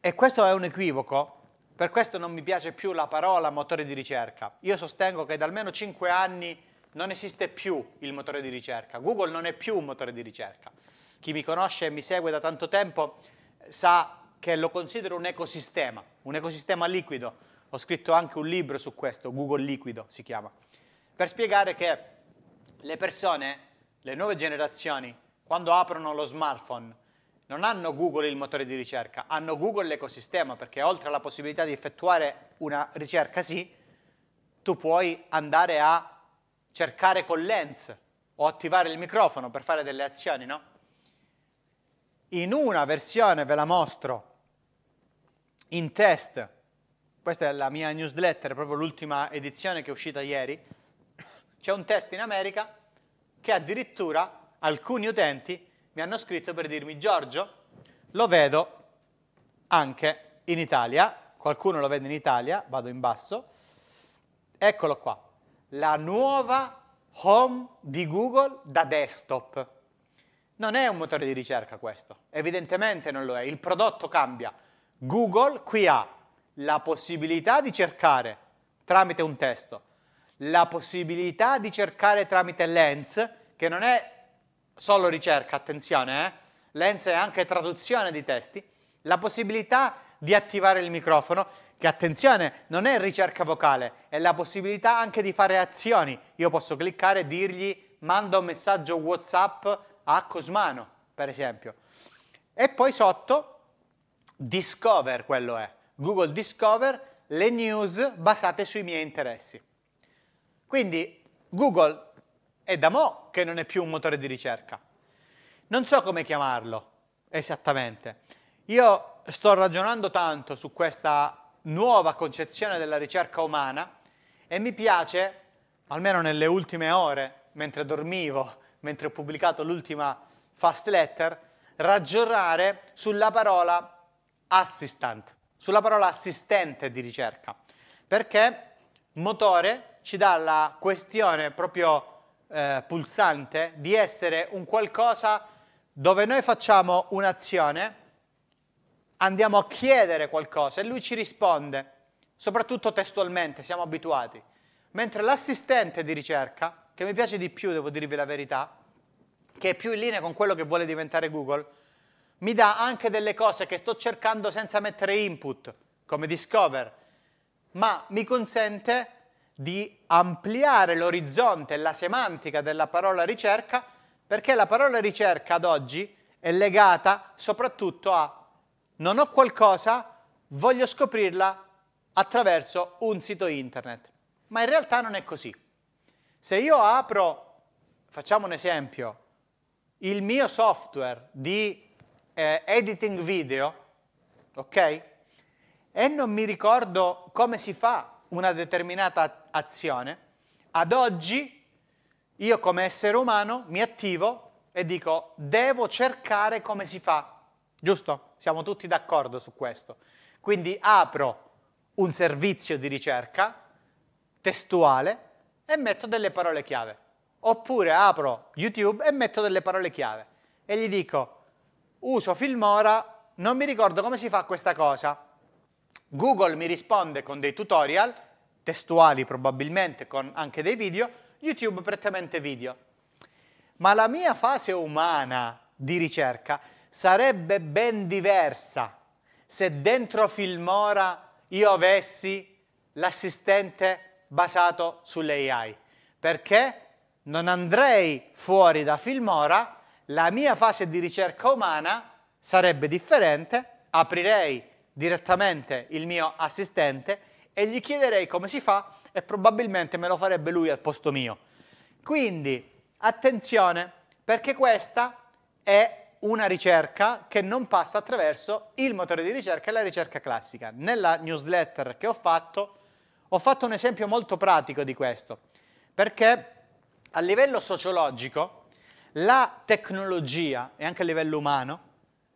e questo è un equivoco, per questo non mi piace più la parola motore di ricerca. Io sostengo che da almeno 5 anni non esiste più il motore di ricerca. Google non è più un motore di ricerca. Chi mi conosce e mi segue da tanto tempo eh, sa che lo considero un ecosistema, un ecosistema liquido. Ho scritto anche un libro su questo, Google Liquido si chiama, per spiegare che le persone, le nuove generazioni, quando aprono lo smartphone, non hanno Google il motore di ricerca, hanno Google l'ecosistema, perché oltre alla possibilità di effettuare una ricerca sì, tu puoi andare a cercare con lens o attivare il microfono per fare delle azioni, no? In una versione ve la mostro in test, questa è la mia newsletter, proprio l'ultima edizione che è uscita ieri, c'è un test in America che addirittura alcuni utenti mi hanno scritto per dirmi Giorgio, lo vedo anche in Italia, qualcuno lo vede in Italia, vado in basso, eccolo qua, la nuova home di Google da desktop. Non è un motore di ricerca questo, evidentemente non lo è, il prodotto cambia. Google qui ha la possibilità di cercare tramite un testo, la possibilità di cercare tramite Lens, che non è solo ricerca, attenzione, eh? Lens è anche traduzione di testi, la possibilità di attivare il microfono, che attenzione, non è ricerca vocale, è la possibilità anche di fare azioni. Io posso cliccare e dirgli manda un messaggio WhatsApp a Cosmano, per esempio. E poi sotto Discover quello è, Google Discover le news basate sui miei interessi. Quindi Google è da mo' che non è più un motore di ricerca. Non so come chiamarlo esattamente. Io sto ragionando tanto su questa nuova concezione della ricerca umana e mi piace, almeno nelle ultime ore, mentre dormivo, mentre ho pubblicato l'ultima fast letter, ragionare sulla parola assistant, sulla parola assistente di ricerca, perché motore ci dà la questione proprio eh, pulsante di essere un qualcosa dove noi facciamo un'azione, andiamo a chiedere qualcosa e lui ci risponde, soprattutto testualmente, siamo abituati. Mentre l'assistente di ricerca, che mi piace di più, devo dirvi la verità, che è più in linea con quello che vuole diventare Google, mi dà anche delle cose che sto cercando senza mettere input, come Discover, ma mi consente di ampliare l'orizzonte e la semantica della parola ricerca, perché la parola ricerca ad oggi è legata soprattutto a non ho qualcosa, voglio scoprirla attraverso un sito internet. Ma in realtà non è così. Se io apro, facciamo un esempio, il mio software di eh, editing video, ok? E non mi ricordo come si fa una determinata azione, ad oggi io come essere umano mi attivo e dico devo cercare come si fa, giusto? Siamo tutti d'accordo su questo. Quindi apro un servizio di ricerca testuale e metto delle parole chiave. Oppure apro YouTube e metto delle parole chiave e gli dico uso Filmora, non mi ricordo come si fa questa cosa. Google mi risponde con dei tutorial testuali probabilmente, con anche dei video, YouTube prettamente video. Ma la mia fase umana di ricerca sarebbe ben diversa se dentro Filmora io avessi l'assistente basato sull'AI, perché non andrei fuori da Filmora, la mia fase di ricerca umana sarebbe differente, aprirei direttamente il mio assistente e gli chiederei come si fa e probabilmente me lo farebbe lui al posto mio. Quindi attenzione perché questa è una ricerca che non passa attraverso il motore di ricerca e la ricerca classica. Nella newsletter che ho fatto ho fatto un esempio molto pratico di questo perché a livello sociologico la tecnologia e anche a livello umano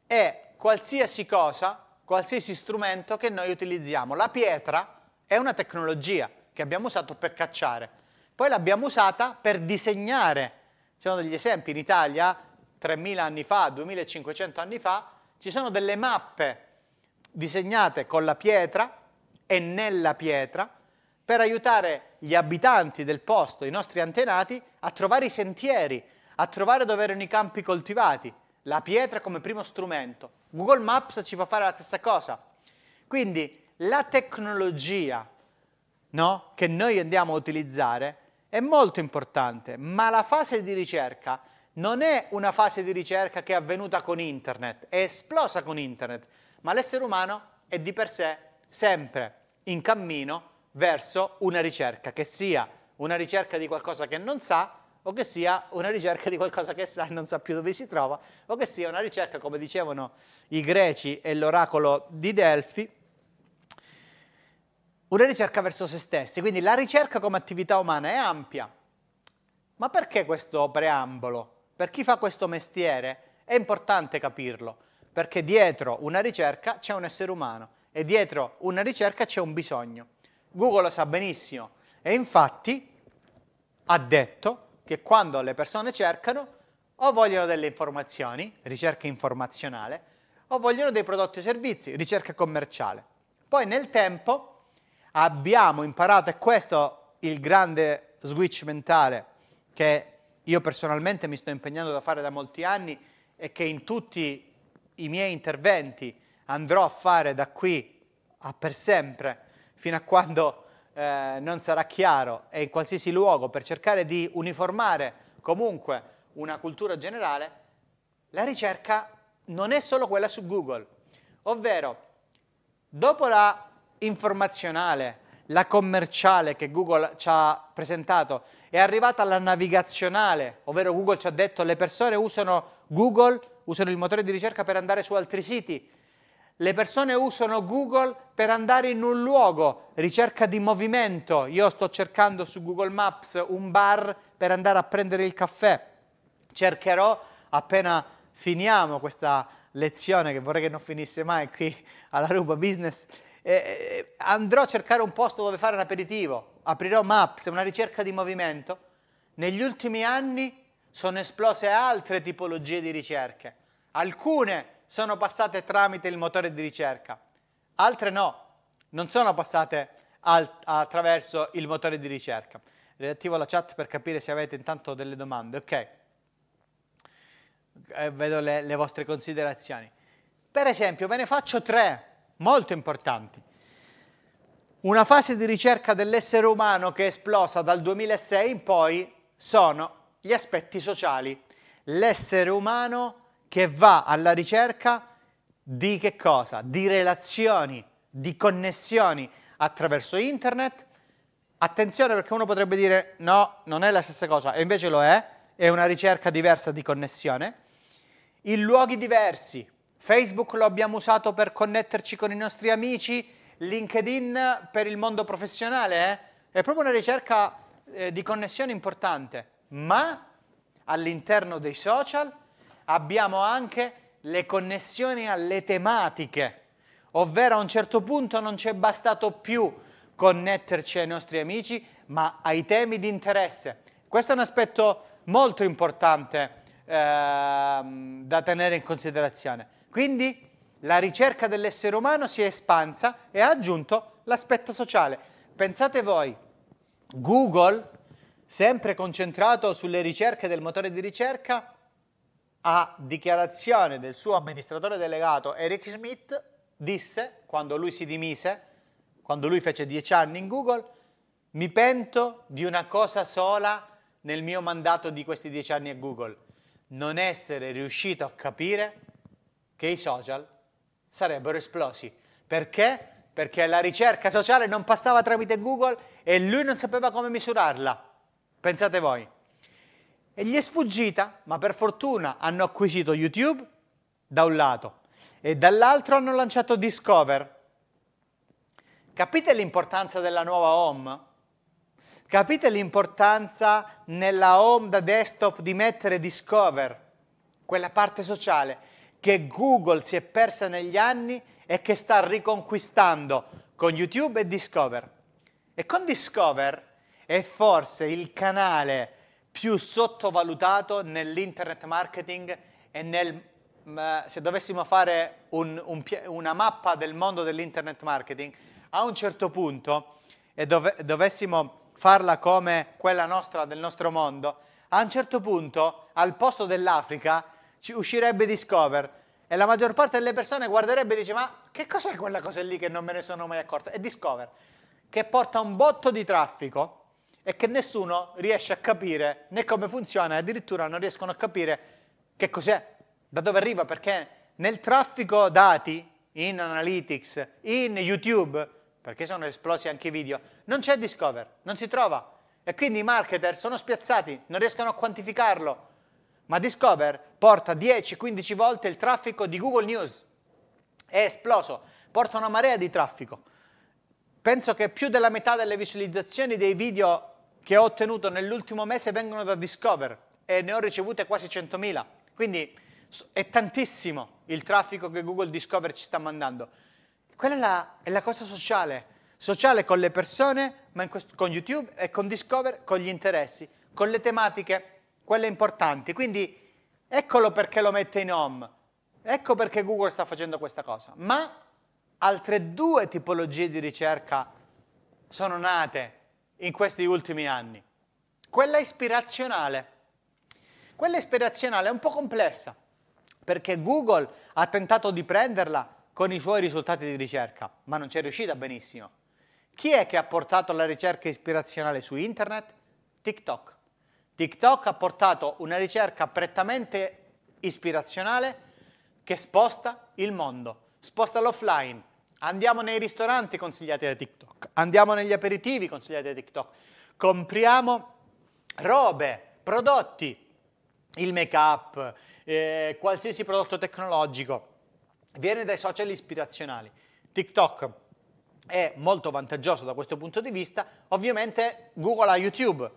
è qualsiasi cosa, qualsiasi strumento che noi utilizziamo. La pietra è una tecnologia che abbiamo usato per cacciare. Poi l'abbiamo usata per disegnare. Ci sono degli esempi in Italia, 3.000 anni fa, 2.500 anni fa, ci sono delle mappe disegnate con la pietra e nella pietra per aiutare gli abitanti del posto, i nostri antenati, a trovare i sentieri, a trovare dove erano i campi coltivati, la pietra come primo strumento. Google Maps ci fa fare la stessa cosa. Quindi la tecnologia no? che noi andiamo a utilizzare è molto importante, ma la fase di ricerca non è una fase di ricerca che è avvenuta con internet, è esplosa con internet, ma l'essere umano è di per sé sempre in cammino verso una ricerca, che sia una ricerca di qualcosa che non sa o che sia una ricerca di qualcosa che sa e non sa più dove si trova, o che sia una ricerca, come dicevano i greci e l'oracolo di Delfi, una ricerca verso se stessi. Quindi la ricerca come attività umana è ampia. Ma perché questo preambolo? Per chi fa questo mestiere è importante capirlo, perché dietro una ricerca c'è un essere umano e dietro una ricerca c'è un bisogno. Google lo sa benissimo e infatti ha detto che quando le persone cercano o vogliono delle informazioni, ricerca informazionale, o vogliono dei prodotti o servizi, ricerca commerciale. Poi nel tempo abbiamo imparato, e questo è il grande switch mentale che io personalmente mi sto impegnando da fare da molti anni e che in tutti i miei interventi andrò a fare da qui a per sempre, fino a quando eh, non sarà chiaro, e in qualsiasi luogo, per cercare di uniformare comunque una cultura generale, la ricerca non è solo quella su Google, ovvero dopo la informazionale, la commerciale che Google ci ha presentato, è arrivata alla navigazionale, ovvero Google ci ha detto le persone usano Google, usano il motore di ricerca per andare su altri siti, le persone usano Google per andare in un luogo, ricerca di movimento. Io sto cercando su Google Maps un bar per andare a prendere il caffè. Cercherò appena finiamo questa lezione, che vorrei che non finisse mai qui alla Ruba Business, eh, eh, andrò a cercare un posto dove fare un aperitivo, aprirò Maps, una ricerca di movimento, negli ultimi anni sono esplose altre tipologie di ricerche. Alcune sono passate tramite il motore di ricerca, altre no, non sono passate alt- attraverso il motore di ricerca. Relativo alla chat per capire se avete intanto delle domande, ok? Eh, vedo le, le vostre considerazioni. Per esempio, ve ne faccio tre molto importanti. Una fase di ricerca dell'essere umano che è esplosa dal 2006 in poi sono gli aspetti sociali. L'essere umano che va alla ricerca di che cosa? Di relazioni, di connessioni attraverso internet. Attenzione perché uno potrebbe dire no, non è la stessa cosa, e invece lo è, è una ricerca diversa di connessione. In luoghi diversi, Facebook lo abbiamo usato per connetterci con i nostri amici, LinkedIn per il mondo professionale, eh? è proprio una ricerca eh, di connessione importante, ma all'interno dei social abbiamo anche le connessioni alle tematiche, ovvero a un certo punto non ci è bastato più connetterci ai nostri amici, ma ai temi di interesse. Questo è un aspetto molto importante eh, da tenere in considerazione. Quindi la ricerca dell'essere umano si è espansa e ha aggiunto l'aspetto sociale. Pensate voi, Google, sempre concentrato sulle ricerche del motore di ricerca, a dichiarazione del suo amministratore delegato Eric Schmidt, disse, quando lui si dimise, quando lui fece dieci anni in Google, mi pento di una cosa sola nel mio mandato di questi dieci anni a Google, non essere riuscito a capire che i social sarebbero esplosi. Perché? Perché la ricerca sociale non passava tramite Google e lui non sapeva come misurarla. Pensate voi. E gli è sfuggita, ma per fortuna hanno acquisito YouTube da un lato e dall'altro hanno lanciato Discover. Capite l'importanza della nuova home? Capite l'importanza nella home da desktop di mettere Discover, quella parte sociale? che Google si è persa negli anni e che sta riconquistando con YouTube e Discover. E con Discover è forse il canale più sottovalutato nell'internet marketing e nel, mm, eh, se dovessimo fare un, un, una mappa del mondo dell'internet marketing, a un certo punto, e dove, dovessimo farla come quella nostra del nostro mondo, a un certo punto, al posto dell'Africa, uscirebbe Discover e la maggior parte delle persone guarderebbe e dice ma che cos'è quella cosa lì che non me ne sono mai accorta? È Discover, che porta un botto di traffico e che nessuno riesce a capire né come funziona, addirittura non riescono a capire che cos'è, da dove arriva, perché nel traffico dati in Analytics, in YouTube, perché sono esplosi anche i video, non c'è Discover, non si trova. E quindi i marketer sono spiazzati, non riescono a quantificarlo, ma Discover porta 10-15 volte il traffico di Google News. È esploso, porta una marea di traffico. Penso che più della metà delle visualizzazioni dei video che ho ottenuto nell'ultimo mese vengono da Discover e ne ho ricevute quasi 100.000. Quindi è tantissimo il traffico che Google Discover ci sta mandando. Quella è la, è la cosa sociale, sociale con le persone, ma questo, con YouTube e con Discover, con gli interessi, con le tematiche quelle importanti. Quindi eccolo perché lo mette in home, ecco perché Google sta facendo questa cosa. Ma altre due tipologie di ricerca sono nate in questi ultimi anni. Quella ispirazionale. Quella ispirazionale è un po' complessa perché Google ha tentato di prenderla con i suoi risultati di ricerca, ma non ci è riuscita benissimo. Chi è che ha portato la ricerca ispirazionale su internet? TikTok. TikTok ha portato una ricerca prettamente ispirazionale che sposta il mondo, sposta l'offline. Andiamo nei ristoranti consigliati da TikTok, andiamo negli aperitivi consigliati da TikTok, compriamo robe, prodotti, il make-up, eh, qualsiasi prodotto tecnologico, viene dai social ispirazionali. TikTok è molto vantaggioso da questo punto di vista, ovviamente Google ha YouTube,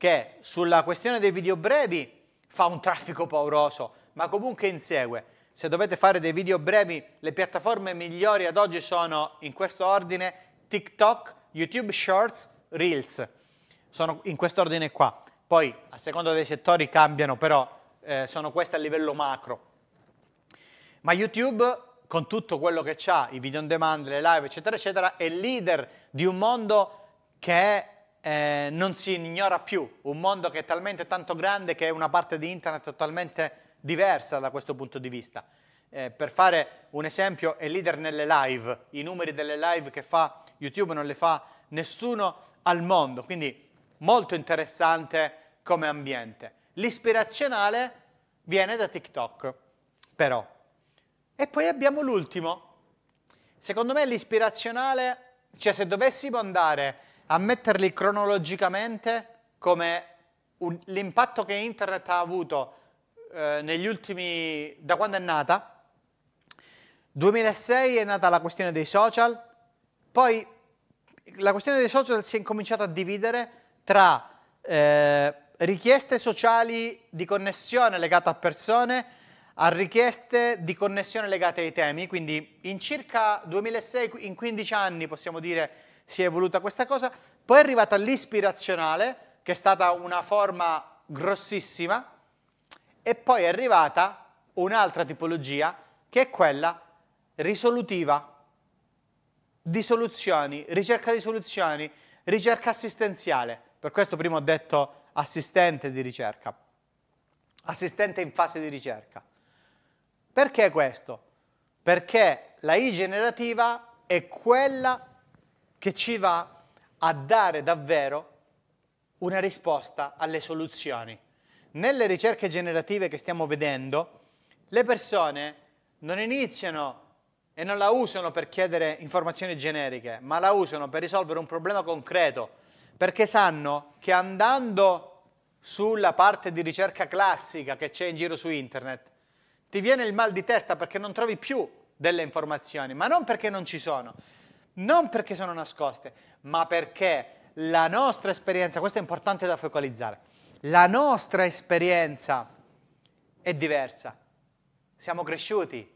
che sulla questione dei video brevi fa un traffico pauroso, ma comunque insegue. Se dovete fare dei video brevi, le piattaforme migliori ad oggi sono, in questo ordine, TikTok, YouTube Shorts, Reels. Sono in questo ordine qua. Poi, a seconda dei settori, cambiano, però eh, sono queste a livello macro. Ma YouTube, con tutto quello che ha, i video on demand, le live, eccetera, eccetera, è leader di un mondo che è eh, non si ignora più, un mondo che è talmente tanto grande che è una parte di internet totalmente diversa da questo punto di vista. Eh, per fare un esempio, è leader nelle live, i numeri delle live che fa YouTube non le fa nessuno al mondo, quindi molto interessante come ambiente. L'ispirazionale viene da TikTok, però. E poi abbiamo l'ultimo. Secondo me l'ispirazionale, cioè se dovessimo andare a metterli cronologicamente come l'impatto che internet ha avuto eh, negli ultimi... da quando è nata. 2006 è nata la questione dei social, poi la questione dei social si è incominciata a dividere tra eh, richieste sociali di connessione legate a persone a richieste di connessione legate ai temi, quindi in circa 2006, in 15 anni possiamo dire si è evoluta questa cosa, poi è arrivata l'ispirazionale, che è stata una forma grossissima, e poi è arrivata un'altra tipologia, che è quella risolutiva, di soluzioni, ricerca di soluzioni, ricerca assistenziale. Per questo prima ho detto assistente di ricerca, assistente in fase di ricerca. Perché questo? Perché la I generativa è quella che ci va a dare davvero una risposta alle soluzioni. Nelle ricerche generative che stiamo vedendo, le persone non iniziano e non la usano per chiedere informazioni generiche, ma la usano per risolvere un problema concreto, perché sanno che andando sulla parte di ricerca classica che c'è in giro su internet, ti viene il mal di testa perché non trovi più delle informazioni, ma non perché non ci sono, non perché sono nascoste, ma perché la nostra esperienza, questo è importante da focalizzare, la nostra esperienza è diversa. Siamo cresciuti,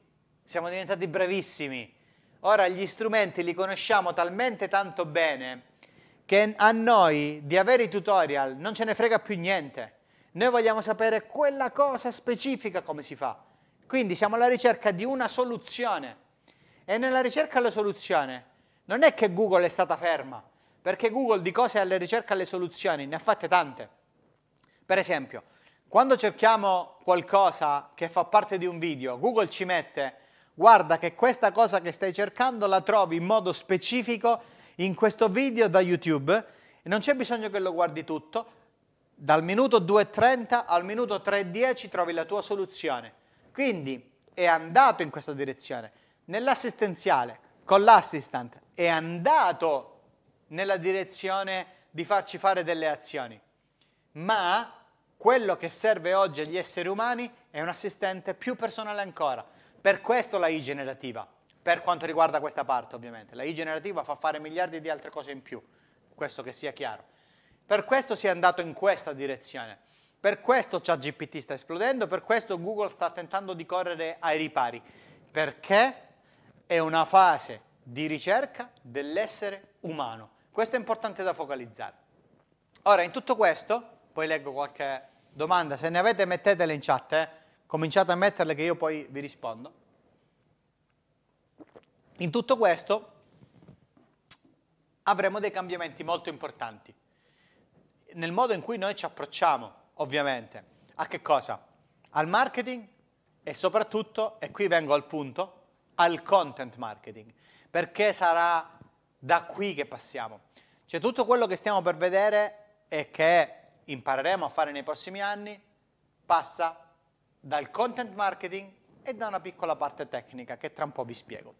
siamo diventati bravissimi. Ora gli strumenti li conosciamo talmente tanto bene che a noi di avere i tutorial non ce ne frega più niente. Noi vogliamo sapere quella cosa specifica come si fa. Quindi siamo alla ricerca di una soluzione. E nella ricerca della soluzione non è che Google è stata ferma, perché Google di cose alla ricerca alle soluzioni ne ha fatte tante. Per esempio, quando cerchiamo qualcosa che fa parte di un video, Google ci mette guarda che questa cosa che stai cercando la trovi in modo specifico in questo video da YouTube e non c'è bisogno che lo guardi tutto, dal minuto 2.30 al minuto 3.10 trovi la tua soluzione. Quindi è andato in questa direzione. Nell'assistenziale con l'assistant è andato nella direzione di farci fare delle azioni, ma quello che serve oggi agli esseri umani è un assistente più personale ancora. Per questo la I generativa, per quanto riguarda questa parte ovviamente. La I generativa fa fare miliardi di altre cose in più, questo che sia chiaro. Per questo si è andato in questa direzione. Per questo ChatGPT sta esplodendo, per questo Google sta tentando di correre ai ripari. Perché? è una fase di ricerca dell'essere umano. Questo è importante da focalizzare. Ora, in tutto questo, poi leggo qualche domanda, se ne avete mettetele in chat, eh? cominciate a metterle che io poi vi rispondo. In tutto questo avremo dei cambiamenti molto importanti nel modo in cui noi ci approcciamo, ovviamente, a che cosa? Al marketing e soprattutto, e qui vengo al punto, al content marketing, perché sarà da qui che passiamo. Cioè tutto quello che stiamo per vedere e che impareremo a fare nei prossimi anni passa dal content marketing e da una piccola parte tecnica che tra un po' vi spiego.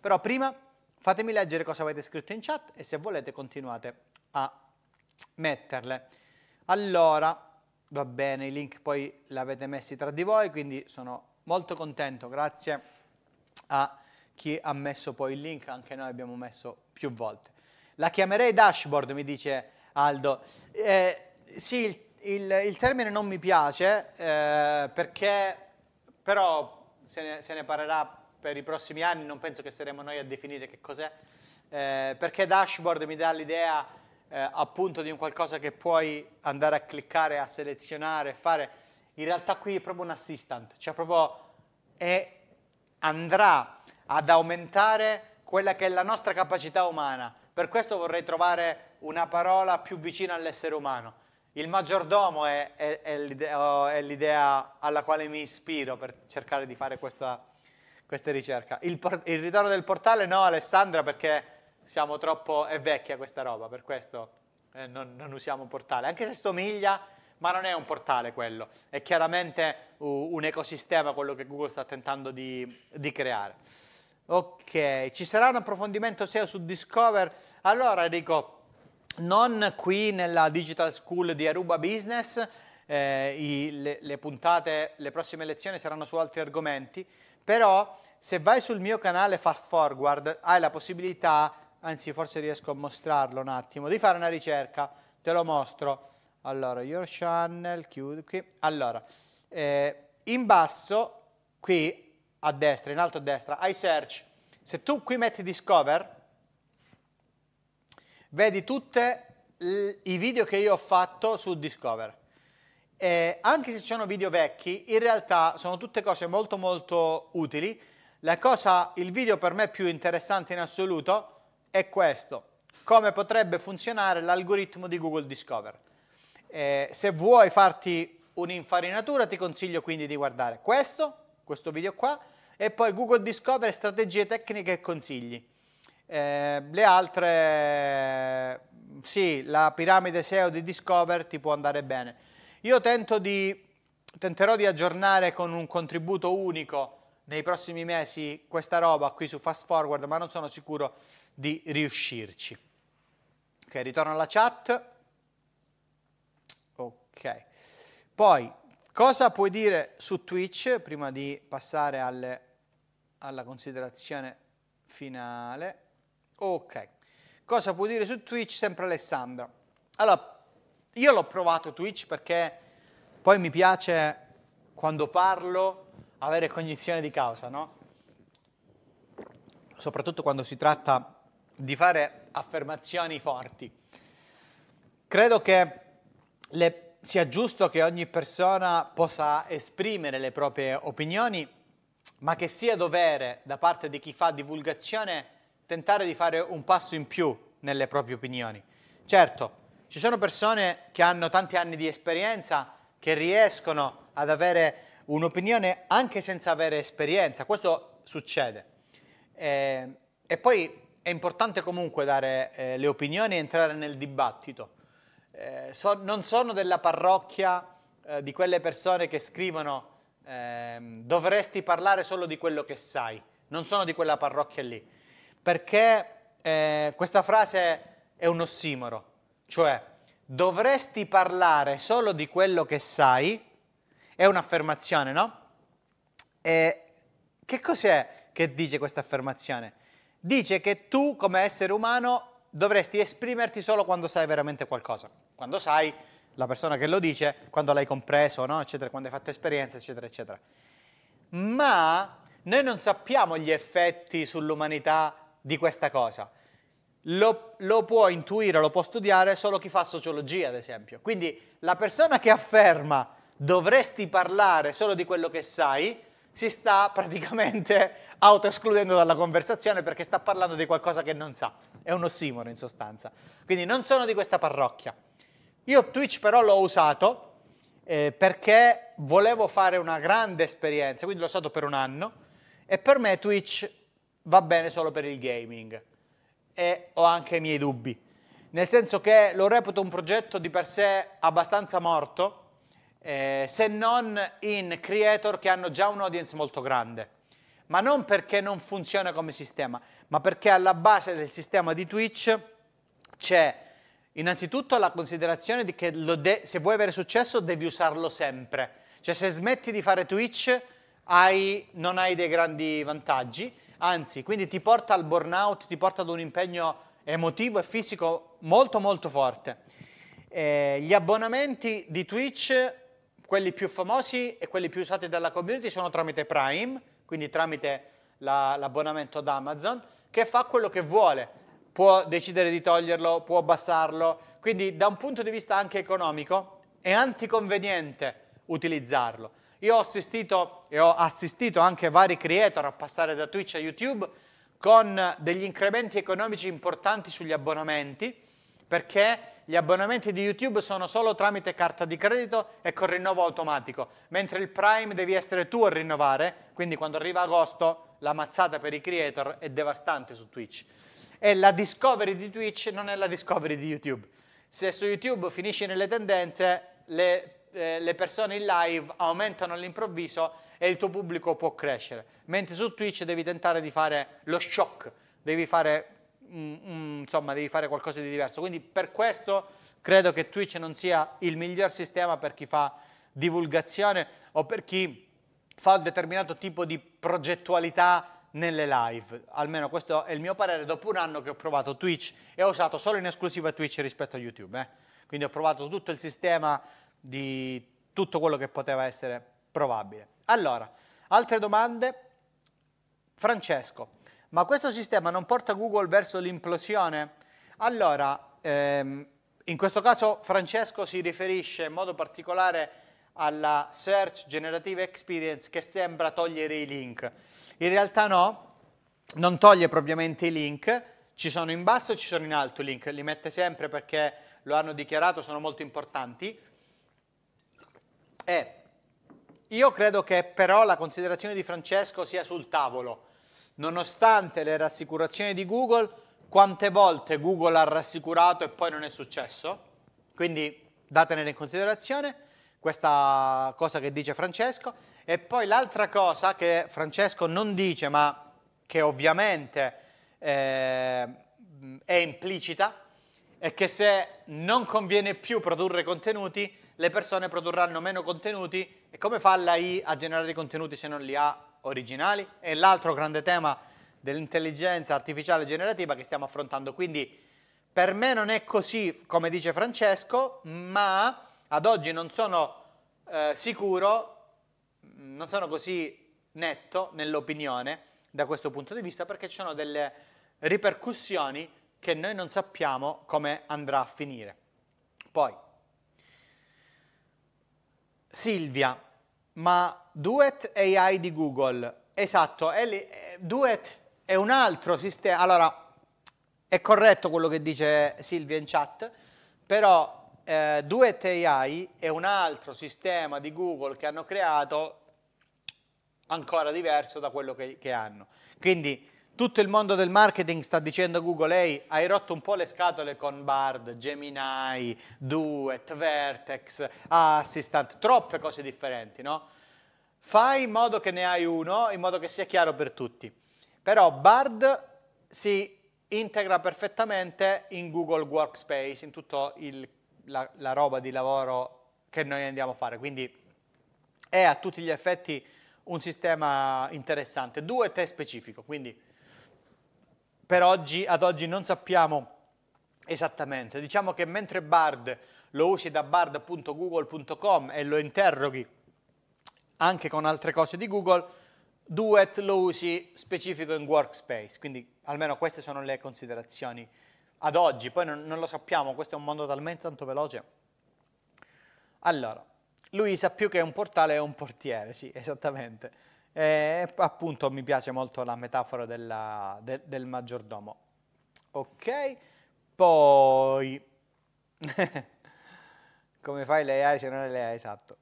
Però prima fatemi leggere cosa avete scritto in chat e se volete continuate a metterle. Allora, va bene, i link poi li avete messi tra di voi, quindi sono molto contento, grazie a chi ha messo poi il link, anche noi abbiamo messo più volte. La chiamerei dashboard, mi dice Aldo. Eh, sì, il, il, il, termine non mi piace eh, perché però se ne, se ne, parlerà per i prossimi anni, non penso che saremo noi a definire che cos'è, eh, perché dashboard mi dà l'idea eh, appunto di un qualcosa che puoi andare a cliccare, a selezionare, fare. In realtà qui è proprio un assistant, cioè proprio è andrà ad aumentare quella che è la nostra capacità umana. Per questo vorrei trovare una parola più vicina all'essere umano. Il maggiordomo è, è, è l'idea, alla quale mi ispiro per cercare di fare questa, questa ricerca. Il, il, ritorno del portale no, Alessandra, perché siamo troppo... è vecchia questa roba, per questo eh, non, non usiamo portale. Anche se somiglia ma non è un portale quello, è chiaramente un ecosistema quello che Google sta tentando di, di creare. Ok, ci sarà un approfondimento SEO su Discover? Allora Enrico, non qui nella Digital School di Aruba Business, eh, i, le, le puntate, le prossime lezioni saranno su altri argomenti, però se vai sul mio canale Fast Forward hai la possibilità, anzi forse riesco a mostrarlo un attimo, di fare una ricerca, te lo mostro. Allora, your channel, chiudo qui. Allora, eh, in basso, qui a destra, in alto a destra, hai search. Se tu qui metti discover, vedi tutti i video che io ho fatto su discover. Eh, anche se sono video vecchi, in realtà sono tutte cose molto molto utili. La cosa, il video per me più interessante in assoluto è questo, come potrebbe funzionare l'algoritmo di Google Discover. Eh, se vuoi farti un'infarinatura ti consiglio quindi di guardare questo, questo video qua, e poi Google Discover strategie tecniche e consigli. Eh, le altre, sì, la piramide SEO di Discover ti può andare bene. Io di, tenterò di aggiornare con un contributo unico nei prossimi mesi questa roba qui su Fast Forward, ma non sono sicuro di riuscirci. Ok, ritorno alla chat. Ok. Poi, cosa puoi dire su Twitch, prima di passare alle, alla considerazione finale? Ok. Cosa puoi dire su Twitch, sempre Alessandro? Allora, io l'ho provato Twitch perché poi mi piace, quando parlo, avere cognizione di causa, no? Soprattutto quando si tratta di fare affermazioni forti. Credo che le sia giusto che ogni persona possa esprimere le proprie opinioni, ma che sia dovere da parte di chi fa divulgazione tentare di fare un passo in più nelle proprie opinioni. Certo, ci sono persone che hanno tanti anni di esperienza, che riescono ad avere un'opinione anche senza avere esperienza, questo succede. Eh, e poi è importante comunque dare eh, le opinioni e entrare nel dibattito eh, so, non sono della parrocchia eh, di quelle persone che scrivono ehm, dovresti parlare solo di quello che sai, non sono di quella parrocchia lì, perché eh, questa frase è un ossimoro, cioè dovresti parlare solo di quello che sai, è un'affermazione, no? E che cos'è che dice questa affermazione? Dice che tu come essere umano dovresti esprimerti solo quando sai veramente qualcosa. Quando sai la persona che lo dice, quando l'hai compreso, no? eccetera, quando hai fatto esperienza, eccetera, eccetera. Ma noi non sappiamo gli effetti sull'umanità di questa cosa. Lo, lo, può intuire, lo può studiare solo chi fa sociologia, ad esempio. Quindi la persona che afferma dovresti parlare solo di quello che sai, si sta praticamente auto escludendo dalla conversazione perché sta parlando di qualcosa che non sa è un ossimoro in sostanza. Quindi non sono di questa parrocchia. Io Twitch però l'ho usato eh, perché volevo fare una grande esperienza, quindi l'ho usato per un anno e per me Twitch va bene solo per il gaming e ho anche i miei dubbi. Nel senso che lo reputo un progetto di per sé abbastanza morto, eh, se non in creator che hanno già un audience molto grande ma non perché non funziona come sistema, ma perché alla base del sistema di Twitch c'è innanzitutto la considerazione di che se vuoi avere successo devi usarlo sempre. Cioè se smetti di fare Twitch hai, non hai dei grandi vantaggi, anzi, quindi ti porta al burnout, ti porta ad un impegno emotivo e fisico molto molto forte. Eh, gli abbonamenti di Twitch, quelli più famosi e quelli più usati dalla community sono tramite Prime, quindi tramite la, l'abbonamento ad Amazon, che fa quello che vuole, può decidere di toglierlo, può abbassarlo, quindi da un punto di vista anche economico è anticonveniente utilizzarlo. Io ho assistito e ho assistito anche vari creator a passare da Twitch a YouTube con degli incrementi economici importanti sugli abbonamenti perché gli abbonamenti di YouTube sono solo tramite carta di credito e con rinnovo automatico, mentre il Prime devi essere tu a rinnovare, quindi quando arriva agosto la mazzata per i creator è devastante su Twitch. E la discovery di Twitch non è la discovery di YouTube. Se su YouTube finisci nelle tendenze, le, eh, le persone in live aumentano all'improvviso e il tuo pubblico può crescere, mentre su Twitch devi tentare di fare lo shock, devi fare mh, insomma, devi fare qualcosa di diverso. Quindi per questo credo che Twitch non sia il miglior sistema per chi fa divulgazione o per chi fa un determinato tipo di progettualità nelle live, almeno questo è il mio parere dopo un anno che ho provato Twitch e ho usato solo in esclusiva Twitch rispetto a YouTube, eh. quindi ho provato tutto il sistema di tutto quello che poteva essere probabile. Allora, altre domande? Francesco, ma questo sistema non porta Google verso l'implosione? Allora, ehm, in questo caso Francesco si riferisce in modo particolare alla Search Generative Experience che sembra togliere i link. In realtà no, non toglie propriamente i link, ci sono in basso e ci sono in alto i link, li mette sempre perché lo hanno dichiarato, sono molto importanti. E io credo che però la considerazione di Francesco sia sul tavolo nonostante le rassicurazioni di Google, quante volte Google ha rassicurato e poi non è successo? Quindi datene in considerazione questa cosa che dice Francesco. E poi l'altra cosa che Francesco non dice, ma che ovviamente eh, è implicita, è che se non conviene più produrre contenuti, le persone produrranno meno contenuti e come fa l'AI a generare contenuti se non li ha originali e l'altro grande tema dell'intelligenza artificiale generativa che stiamo affrontando. Quindi per me non è così come dice Francesco, ma ad oggi non sono eh, sicuro, non sono così netto nell'opinione da questo punto di vista perché ci sono delle ripercussioni che noi non sappiamo come andrà a finire. Poi, Silvia, ma Duet AI di Google. Esatto, eh, Duet è un altro sistema. Allora, è corretto quello che dice Silvia in chat, però eh, Duet AI è un altro sistema di Google che hanno creato ancora diverso da quello che, che hanno. Quindi tutto il mondo del marketing sta dicendo a Google, ehi, hai rotto un po' le scatole con Bard, Gemini, Duet, Vertex, Assistant, troppe cose differenti, no? Fai in modo che ne hai uno, in modo che sia chiaro per tutti. Però Bard si integra perfettamente in Google Workspace, in tutta la, la roba di lavoro che noi andiamo a fare. Quindi è a tutti gli effetti un sistema interessante. Due, test specifico, quindi per oggi, ad oggi non sappiamo esattamente. Diciamo che mentre Bard lo usi da bard.google.com e lo interroghi anche con altre cose di Google, Duet lo usi specifico in Workspace, quindi almeno queste sono le considerazioni ad oggi, poi non, non lo sappiamo, questo è un mondo talmente tanto veloce. Allora, lui sa più che un portale è un portiere, sì, esattamente. E appunto mi piace molto la metafora della, de, del maggiordomo. Ok, poi... Come fai le AI se non le AI, esatto.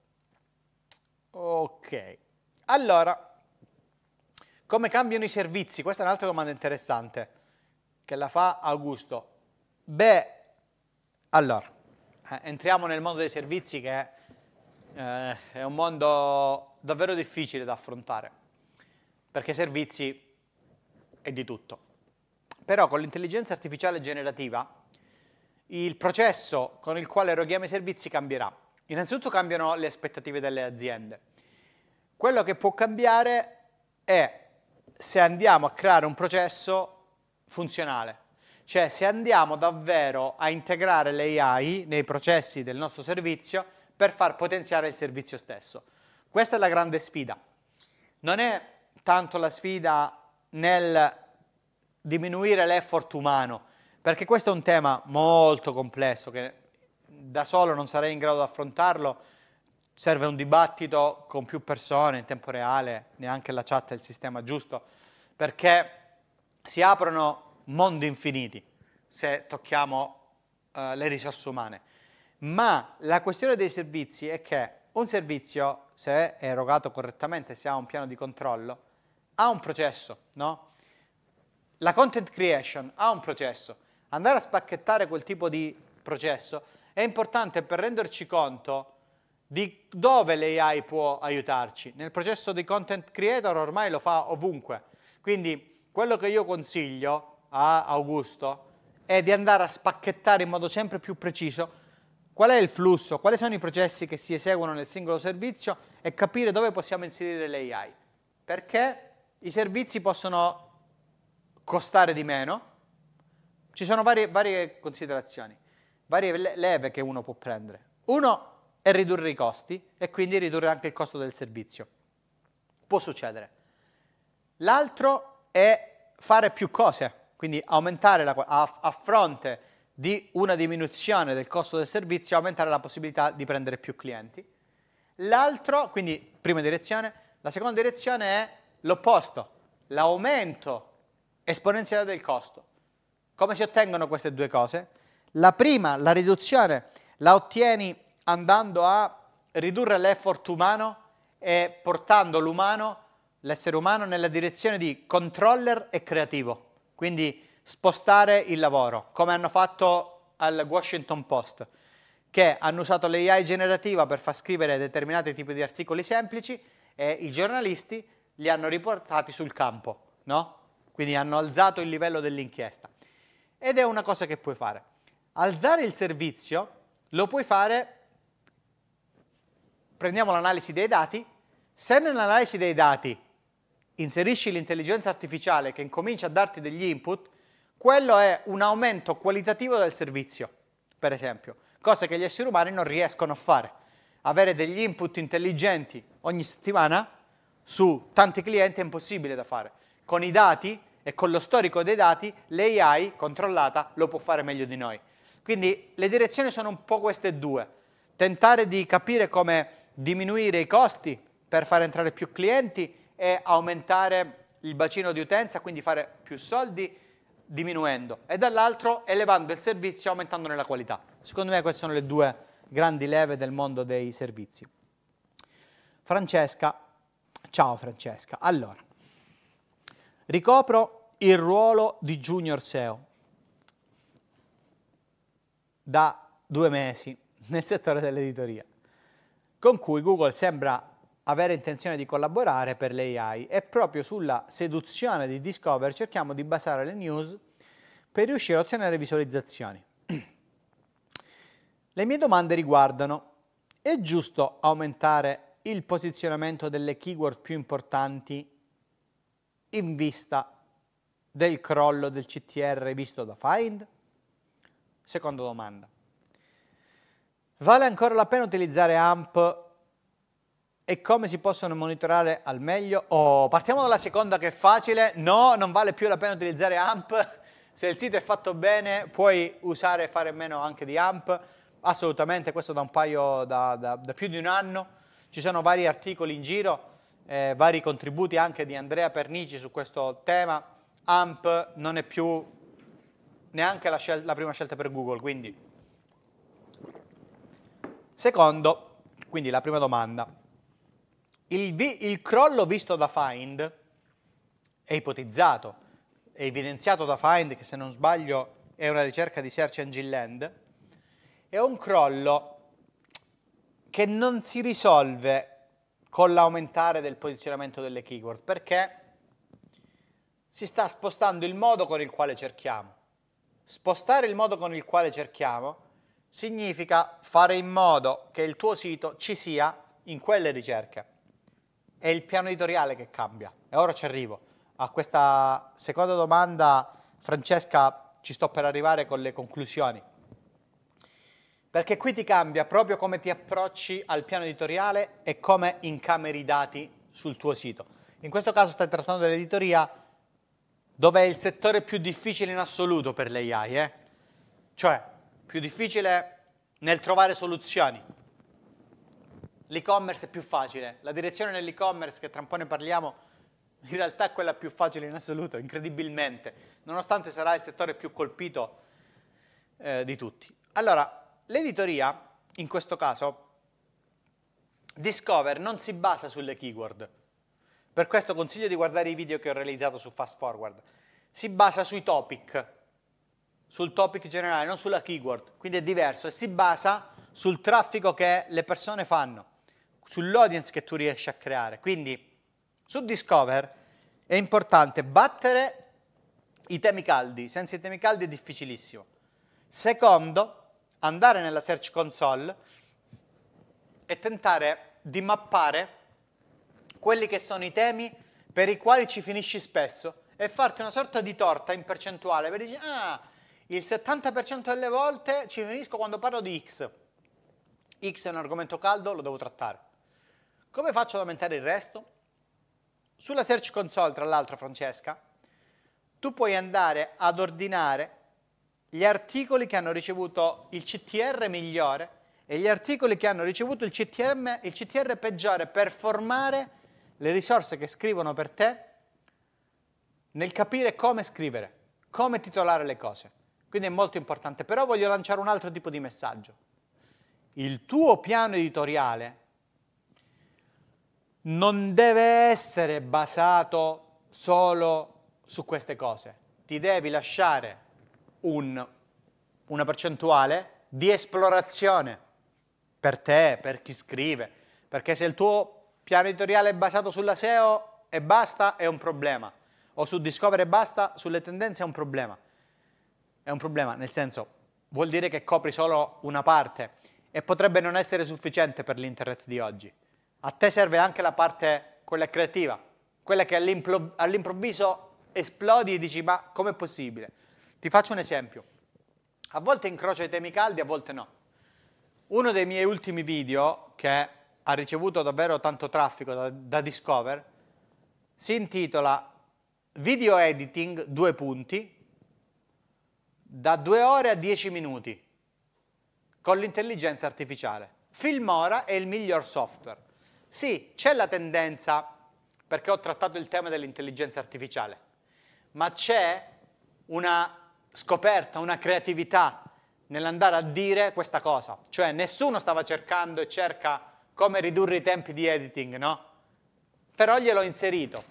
Ok, allora, come cambiano i servizi? Questa è un'altra domanda interessante che la fa Augusto. Beh, allora, eh, entriamo nel mondo dei servizi che eh, è un mondo davvero difficile da affrontare, perché servizi è di tutto. Però con l'intelligenza artificiale generativa il processo con il quale eroghiamo i servizi cambierà Innanzitutto cambiano le aspettative delle aziende. Quello che può cambiare è se andiamo a creare un processo funzionale, cioè se andiamo davvero a integrare l'AI nei processi del nostro servizio per far potenziare il servizio stesso. Questa è la grande sfida. Non è tanto la sfida nel diminuire l'effort umano, perché questo è un tema molto complesso che da solo non sarei in grado di affrontarlo, serve un dibattito con più persone in tempo reale, neanche la chat è il sistema giusto, perché si aprono mondi infiniti se tocchiamo eh, le risorse umane. Ma la questione dei servizi è che un servizio, se è erogato correttamente, se ha un piano di controllo, ha un processo, no? La content creation ha un processo. Andare a spacchettare quel tipo di processo è importante per renderci conto di dove l'AI può aiutarci. Nel processo di content creator ormai lo fa ovunque. Quindi quello che io consiglio a Augusto è di andare a spacchettare in modo sempre più preciso qual è il flusso, quali sono i processi che si eseguono nel singolo servizio e capire dove possiamo inserire l'AI. Perché i servizi possono costare di meno. Ci sono varie, varie considerazioni varie leve che uno può prendere. Uno è ridurre i costi e quindi ridurre anche il costo del servizio. Può succedere. L'altro è fare più cose, quindi aumentare la, a, a fronte di una diminuzione del costo del servizio, aumentare la possibilità di prendere più clienti. L'altro, quindi prima direzione, la seconda direzione è l'opposto, l'aumento esponenziale del costo. Come si ottengono queste due cose? La prima, la riduzione, la ottieni andando a ridurre l'effort umano e portando l'umano, l'essere umano, nella direzione di controller e creativo. Quindi spostare il lavoro, come hanno fatto al Washington Post, che hanno usato l'AI generativa per far scrivere determinati tipi di articoli semplici e i giornalisti li hanno riportati sul campo, no? Quindi hanno alzato il livello dell'inchiesta. Ed è una cosa che puoi fare. Alzare il servizio lo puoi fare, prendiamo l'analisi dei dati, se nell'analisi dei dati inserisci l'intelligenza artificiale che incomincia a darti degli input, quello è un aumento qualitativo del servizio, per esempio, cosa che gli esseri umani non riescono a fare. Avere degli input intelligenti ogni settimana su tanti clienti è impossibile da fare. Con i dati e con lo storico dei dati, l'AI controllata lo può fare meglio di noi. Quindi le direzioni sono un po' queste due, tentare di capire come diminuire i costi per far entrare più clienti e aumentare il bacino di utenza, quindi fare più soldi diminuendo e dall'altro elevando il servizio aumentandone la qualità. Secondo me queste sono le due grandi leve del mondo dei servizi. Francesca, ciao Francesca, allora, ricopro il ruolo di junior SEO da due mesi nel settore dell'editoria, con cui Google sembra avere intenzione di collaborare per le AI e proprio sulla seduzione di Discover cerchiamo di basare le news per riuscire a ottenere visualizzazioni. Le mie domande riguardano, è giusto aumentare il posizionamento delle keyword più importanti in vista del crollo del CTR visto da Find? Seconda domanda. Vale ancora la pena utilizzare AMP e come si possono monitorare al meglio? Oh, partiamo dalla seconda che è facile. No, non vale più la pena utilizzare AMP. Se il sito è fatto bene puoi usare e fare meno anche di AMP. Assolutamente, questo da un paio, da, da, da più di un anno. Ci sono vari articoli in giro, eh, vari contributi anche di Andrea Pernici su questo tema. AMP non è più neanche la, scelta, la prima scelta per Google, quindi... Secondo, quindi la prima domanda, il, vi, il crollo visto da Find è ipotizzato, è evidenziato da Find, che se non sbaglio è una ricerca di Search Engine Land, è un crollo che non si risolve con l'aumentare del posizionamento delle keyword, perché si sta spostando il modo con il quale cerchiamo. Spostare il modo con il quale cerchiamo significa fare in modo che il tuo sito ci sia in quelle ricerche. È il piano editoriale che cambia. E ora ci arrivo. A questa seconda domanda, Francesca, ci sto per arrivare con le conclusioni. Perché qui ti cambia proprio come ti approcci al piano editoriale e come incameri i dati sul tuo sito. In questo caso stai trattando dell'editoria, dove è il settore più difficile in assoluto per l'AI, eh? cioè più difficile nel trovare soluzioni. L'e-commerce è più facile, la direzione dell'e-commerce, che tra un po' ne parliamo, in realtà è quella più facile in assoluto, incredibilmente, nonostante sarà il settore più colpito eh, di tutti. Allora, l'editoria, in questo caso, Discover non si basa sulle keyword, per questo consiglio di guardare i video che ho realizzato su Fast Forward. Si basa sui topic, sul topic generale, non sulla keyword, quindi è diverso e si basa sul traffico che le persone fanno, sull'audience che tu riesci a creare. Quindi su Discover è importante battere i temi caldi, senza i temi caldi è difficilissimo. Secondo, andare nella Search Console e tentare di mappare quelli che sono i temi per i quali ci finisci spesso e farti una sorta di torta in percentuale, per dire, ah, il 70% delle volte ci finisco quando parlo di X. X è un argomento caldo, lo devo trattare. Come faccio ad aumentare il resto? Sulla Search Console, tra l'altro, Francesca, tu puoi andare ad ordinare gli articoli che hanno ricevuto il CTR migliore e gli articoli che hanno ricevuto il, CTM, il CTR peggiore per formare le risorse che scrivono per te nel capire come scrivere, come titolare le cose. Quindi è molto importante. Però voglio lanciare un altro tipo di messaggio. Il tuo piano editoriale non deve essere basato solo su queste cose. Ti devi lasciare un, una percentuale di esplorazione per te, per chi scrive, perché se il tuo piano editoriale basato sulla SEO e basta è un problema, o su Discover e basta sulle tendenze è un problema. È un problema, nel senso, vuol dire che copri solo una parte e potrebbe non essere sufficiente per l'internet di oggi. A te serve anche la parte, quella creativa, quella che all'impro- all'improvviso esplodi e dici ma com'è possibile? Ti faccio un esempio. A volte incrocio i temi caldi, a volte no. Uno dei miei ultimi video, che ha ricevuto davvero tanto traffico da, da Discover, si intitola Video Editing, due punti, da 2 ore a 10 minuti con l'intelligenza artificiale. Filmora è il miglior software. Sì, c'è la tendenza, perché ho trattato il tema dell'intelligenza artificiale, ma c'è una scoperta, una creatività nell'andare a dire questa cosa. Cioè nessuno stava cercando e cerca come ridurre i tempi di editing, no? Però gliel'ho inserito.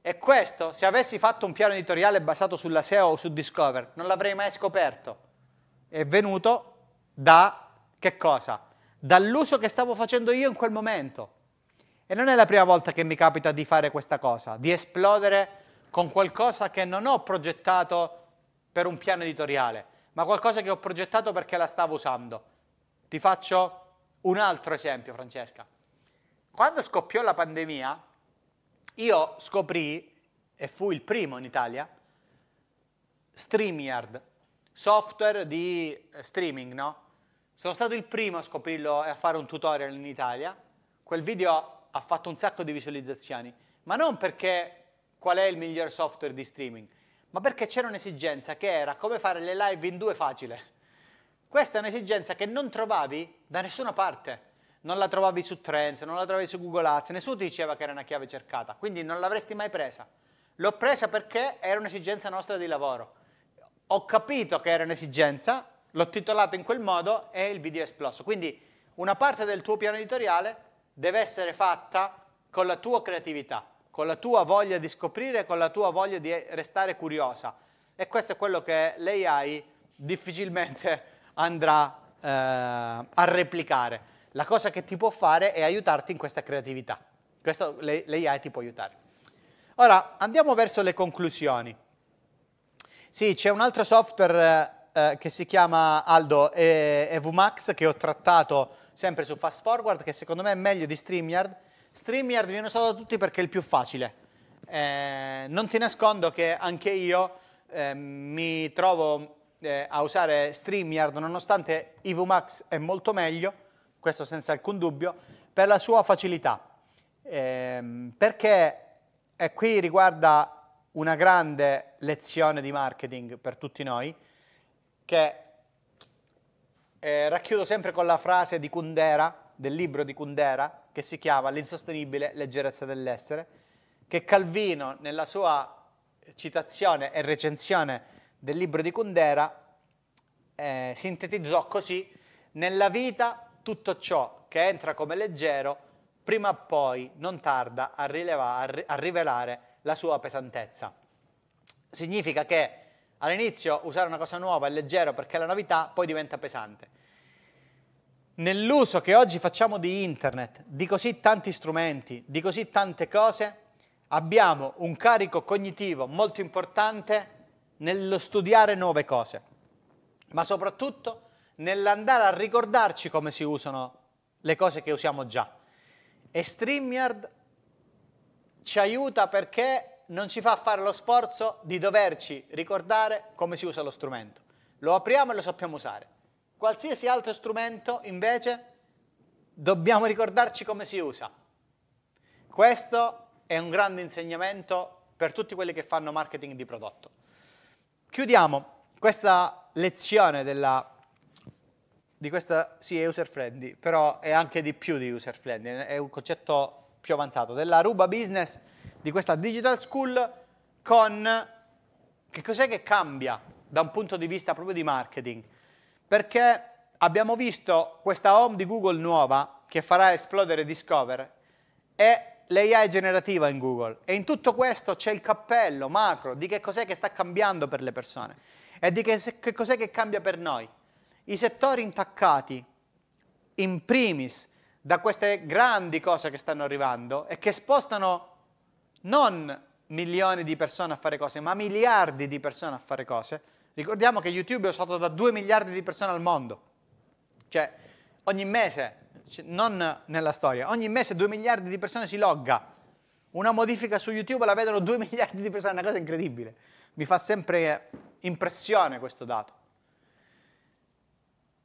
E questo, se avessi fatto un piano editoriale basato sulla SEO o su Discover, non l'avrei mai scoperto. È venuto da che cosa? Dall'uso che stavo facendo io in quel momento. E non è la prima volta che mi capita di fare questa cosa, di esplodere con qualcosa che non ho progettato per un piano editoriale, ma qualcosa che ho progettato perché la stavo usando. Ti faccio un altro esempio, Francesca. Quando scoppiò la pandemia, io scoprì, e fui il primo in Italia, StreamYard, software di eh, streaming, no? Sono stato il primo a scoprirlo e a fare un tutorial in Italia. Quel video ha fatto un sacco di visualizzazioni, ma non perché qual è il miglior software di streaming, ma perché c'era un'esigenza che era come fare le live in due facile questa è un'esigenza che non trovavi da nessuna parte. Non la trovavi su Trends, non la trovavi su Google Ads, nessuno ti diceva che era una chiave cercata, quindi non l'avresti mai presa. L'ho presa perché era un'esigenza nostra di lavoro. Ho capito che era un'esigenza, l'ho titolato in quel modo e il video è esploso. Quindi una parte del tuo piano editoriale deve essere fatta con la tua creatività, con la tua voglia di scoprire, con la tua voglia di restare curiosa. E questo è quello che l'AI difficilmente andrà eh, a replicare. La cosa che ti può fare è aiutarti in questa creatività. Questo l'AI ti può aiutare. Ora andiamo verso le conclusioni. Sì, c'è un altro software eh, eh che si chiama Aldo eh, EVMAX che ho trattato sempre su Fast Forward che secondo me è meglio di StreamYard. StreamYard viene usato da tutti perché è il più facile. Eh, non ti nascondo che anche io eh, mi trovo eh, a usare StreamYard, nonostante IVMAX è molto meglio, questo senza alcun dubbio, per la sua facilità. Ehm, perché, e qui riguarda una grande lezione di marketing per tutti noi, che eh, racchiudo sempre con la frase di Kundera, del libro di Kundera, che si chiama L'insostenibile leggerezza dell'essere, che Calvino nella sua citazione e recensione del libro di Kundera eh, sintetizzò così nella vita tutto ciò che entra come leggero prima o poi non tarda a, rilevare, a rivelare la sua pesantezza. Significa che all'inizio usare una cosa nuova è leggero perché è la novità, poi diventa pesante. Nell'uso che oggi facciamo di internet, di così tanti strumenti, di così tante cose, abbiamo un carico cognitivo molto importante nello studiare nuove cose, ma soprattutto nell'andare a ricordarci come si usano le cose che usiamo già. E StreamYard ci aiuta perché non ci fa fare lo sforzo di doverci ricordare come si usa lo strumento. Lo apriamo e lo sappiamo usare. Qualsiasi altro strumento, invece, dobbiamo ricordarci come si usa. Questo è un grande insegnamento per tutti quelli che fanno marketing di prodotto. Chiudiamo questa lezione della, di questa, sì è user friendly, però è anche di più di user friendly, è un concetto più avanzato, della Ruba Business di questa Digital School con che cos'è che cambia da un punto di vista proprio di marketing. Perché abbiamo visto questa home di Google nuova che farà esplodere Discover e l'AI è generativa in Google e in tutto questo c'è il cappello macro di che cos'è che sta cambiando per le persone e di che, che cos'è che cambia per noi. I settori intaccati, in primis, da queste grandi cose che stanno arrivando e che spostano non milioni di persone a fare cose, ma miliardi di persone a fare cose. Ricordiamo che YouTube è usato da 2 miliardi di persone al mondo. Cioè, ogni mese non nella storia, ogni mese 2 miliardi di persone si logga. Una modifica su YouTube la vedono 2 miliardi di persone, è una cosa incredibile. Mi fa sempre impressione questo dato.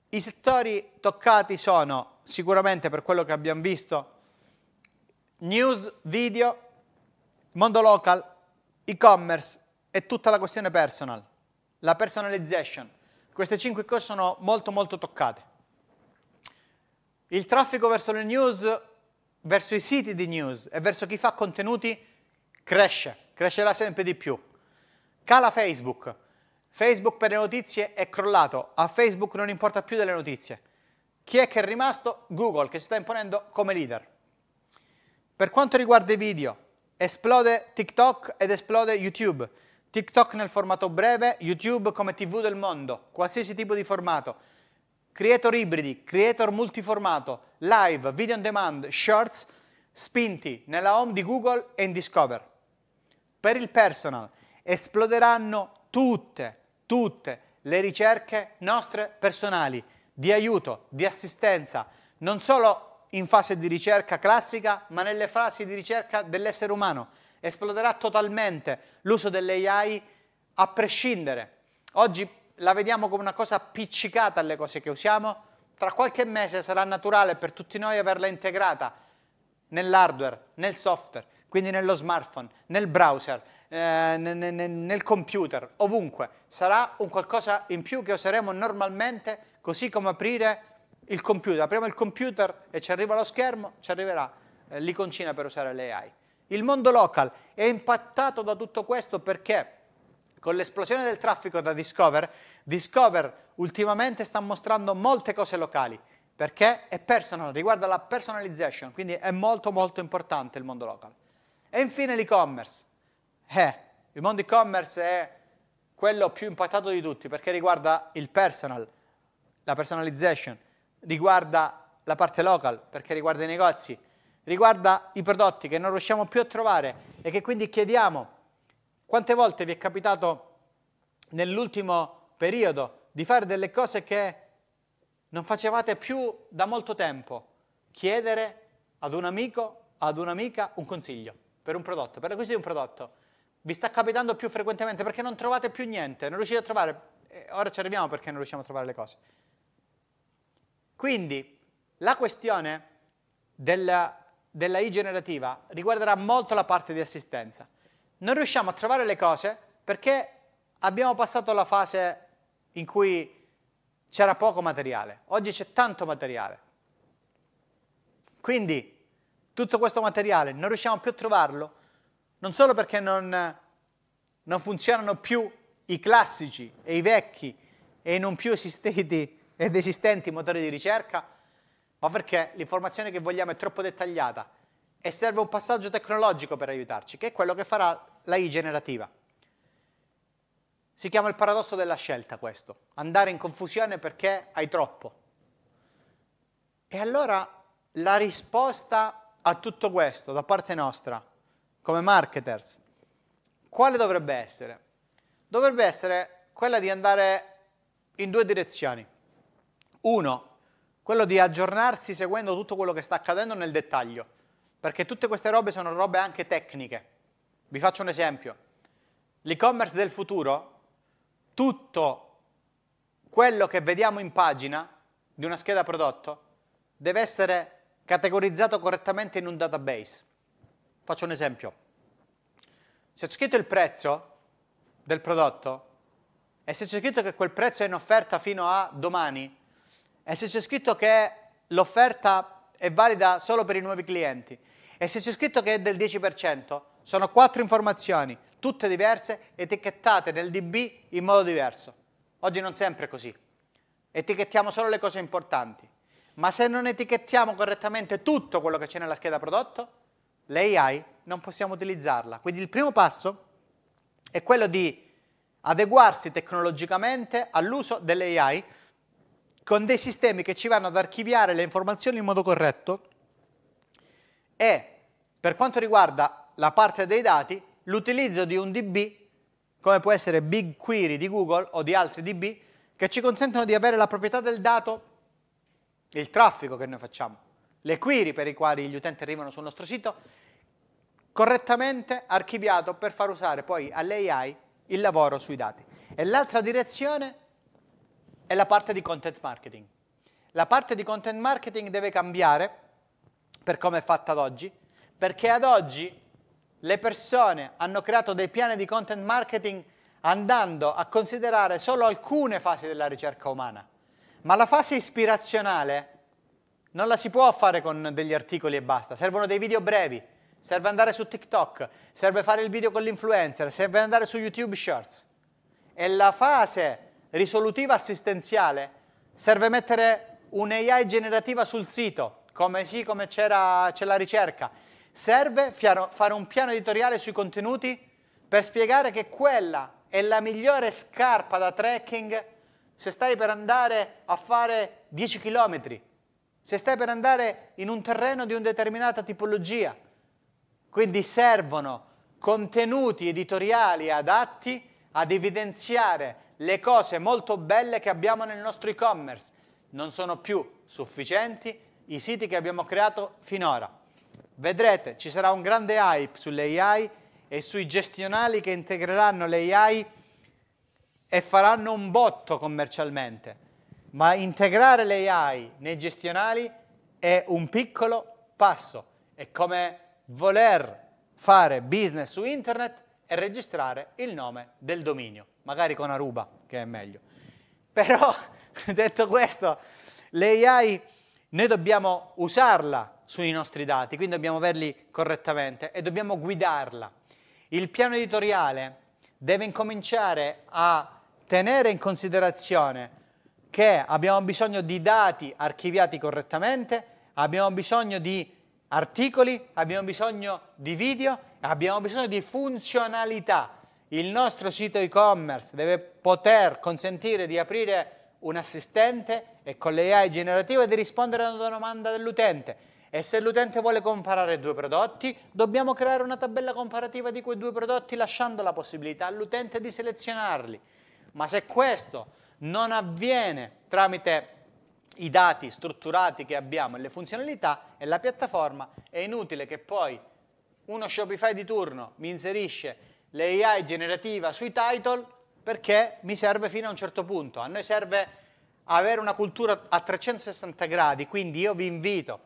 I settori toccati sono sicuramente per quello che abbiamo visto news, video, mondo local, e-commerce e tutta la questione personal, la personalization. Queste cinque cose sono molto molto toccate. Il traffico verso le news, verso i siti di news e verso chi fa contenuti cresce, crescerà sempre di più. Cala Facebook. Facebook per le notizie è crollato, a Facebook non importa più delle notizie. Chi è che è rimasto? Google, che si sta imponendo come leader. Per quanto riguarda i video, esplode TikTok ed esplode YouTube. TikTok nel formato breve, YouTube come TV del mondo, qualsiasi tipo di formato creator ibridi, creator multiformato, live, video on demand, shorts, spinti nella home di Google e in Discover. Per il personal esploderanno tutte, tutte le ricerche nostre personali di aiuto, di assistenza, non solo in fase di ricerca classica, ma nelle fasi di ricerca dell'essere umano. Esploderà totalmente l'uso delle AI a prescindere. Oggi la vediamo come una cosa appiccicata alle cose che usiamo, tra qualche mese sarà naturale per tutti noi averla integrata nell'hardware, nel software, quindi nello smartphone, nel browser, eh, nel computer, ovunque. Sarà un qualcosa in più che useremo normalmente, così come aprire il computer. Apriamo il computer e ci arriva lo schermo, ci arriverà eh, l'iconcina per usare l'AI. Il mondo local è impattato da tutto questo perché con l'esplosione del traffico da Discover, Discover ultimamente sta mostrando molte cose locali, perché è personal, riguarda la personalization, quindi è molto molto importante il mondo local. E infine l'e-commerce. Eh, il mondo e-commerce è quello più impattato di tutti, perché riguarda il personal, la personalization, riguarda la parte local, perché riguarda i negozi, riguarda i prodotti che non riusciamo più a trovare e che quindi chiediamo quante volte vi è capitato nell'ultimo periodo di fare delle cose che non facevate più da molto tempo? Chiedere ad un amico, ad un'amica un consiglio per un prodotto, per l'acquisto di un prodotto. Vi sta capitando più frequentemente perché non trovate più niente, non riuscite a trovare. Eh, ora ci arriviamo perché non riusciamo a trovare le cose. Quindi la questione della, della I generativa riguarderà molto la parte di assistenza non riusciamo a trovare le cose perché abbiamo passato la fase in cui c'era poco materiale, oggi c'è tanto materiale. Quindi tutto questo materiale non riusciamo più a trovarlo, non solo perché non, non funzionano più i classici e i vecchi e i non più esistenti ed esistenti motori di ricerca, ma perché l'informazione che vogliamo è troppo dettagliata e serve un passaggio tecnologico per aiutarci, che è quello che farà la I generativa. Si chiama il paradosso della scelta questo, andare in confusione perché hai troppo. E allora la risposta a tutto questo da parte nostra, come marketers, quale dovrebbe essere? Dovrebbe essere quella di andare in due direzioni. Uno, quello di aggiornarsi seguendo tutto quello che sta accadendo nel dettaglio perché tutte queste robe sono robe anche tecniche. Vi faccio un esempio. L'e-commerce del futuro, tutto quello che vediamo in pagina di una scheda prodotto deve essere categorizzato correttamente in un database. Faccio un esempio. Se c'è scritto il prezzo del prodotto e se c'è scritto che quel prezzo è in offerta fino a domani e se c'è scritto che l'offerta è valida solo per i nuovi clienti e se c'è scritto che è del 10%, sono quattro informazioni, tutte diverse, etichettate nel DB in modo diverso. Oggi non sempre è così. Etichettiamo solo le cose importanti. Ma se non etichettiamo correttamente tutto quello che c'è nella scheda prodotto, l'AI non possiamo utilizzarla. Quindi il primo passo è quello di adeguarsi tecnologicamente all'uso dell'AI con dei sistemi che ci vanno ad archiviare le informazioni in modo corretto e per quanto riguarda la parte dei dati, l'utilizzo di un DB, come può essere BigQuery di Google o di altri DB, che ci consentono di avere la proprietà del dato, il traffico che noi facciamo, le query per i quali gli utenti arrivano sul nostro sito, correttamente archiviato per far usare poi all'AI il lavoro sui dati. E l'altra direzione è la parte di content marketing. La parte di content marketing deve cambiare per come è fatta ad oggi? Perché ad oggi le persone hanno creato dei piani di content marketing andando a considerare solo alcune fasi della ricerca umana. Ma la fase ispirazionale non la si può fare con degli articoli e basta, servono dei video brevi, serve andare su TikTok, serve fare il video con l'influencer, serve andare su YouTube Shorts. E la fase risolutiva assistenziale serve mettere un'AI generativa sul sito, come sì, come c'era, c'è la ricerca. Serve fare un piano editoriale sui contenuti per spiegare che quella è la migliore scarpa da trekking se stai per andare a fare 10 km, se stai per andare in un terreno di una determinata tipologia. Quindi servono contenuti editoriali adatti ad evidenziare le cose molto belle che abbiamo nel nostro e-commerce. Non sono più sufficienti i siti che abbiamo creato finora. Vedrete, ci sarà un grande hype sulle AI e sui gestionali che integreranno le AI e faranno un botto commercialmente. Ma integrare le AI nei gestionali è un piccolo passo, è come voler fare business su internet e registrare il nome del dominio, magari con Aruba, che è meglio. Però, detto questo, le AI noi dobbiamo usarla sui nostri dati, quindi dobbiamo averli correttamente e dobbiamo guidarla. Il piano editoriale deve incominciare a tenere in considerazione che abbiamo bisogno di dati archiviati correttamente, abbiamo bisogno di articoli, abbiamo bisogno di video, abbiamo bisogno di funzionalità. Il nostro sito e-commerce deve poter consentire di aprire un assistente e con l'AI generativa di rispondere a una domanda dell'utente. E se l'utente vuole comparare due prodotti, dobbiamo creare una tabella comparativa di quei due prodotti lasciando la possibilità all'utente di selezionarli. Ma se questo non avviene tramite i dati strutturati che abbiamo e le funzionalità e la piattaforma, è inutile che poi uno Shopify di turno mi inserisce l'AI generativa sui title perché mi serve fino a un certo punto. A noi serve avere una cultura a 360 gradi, quindi io vi invito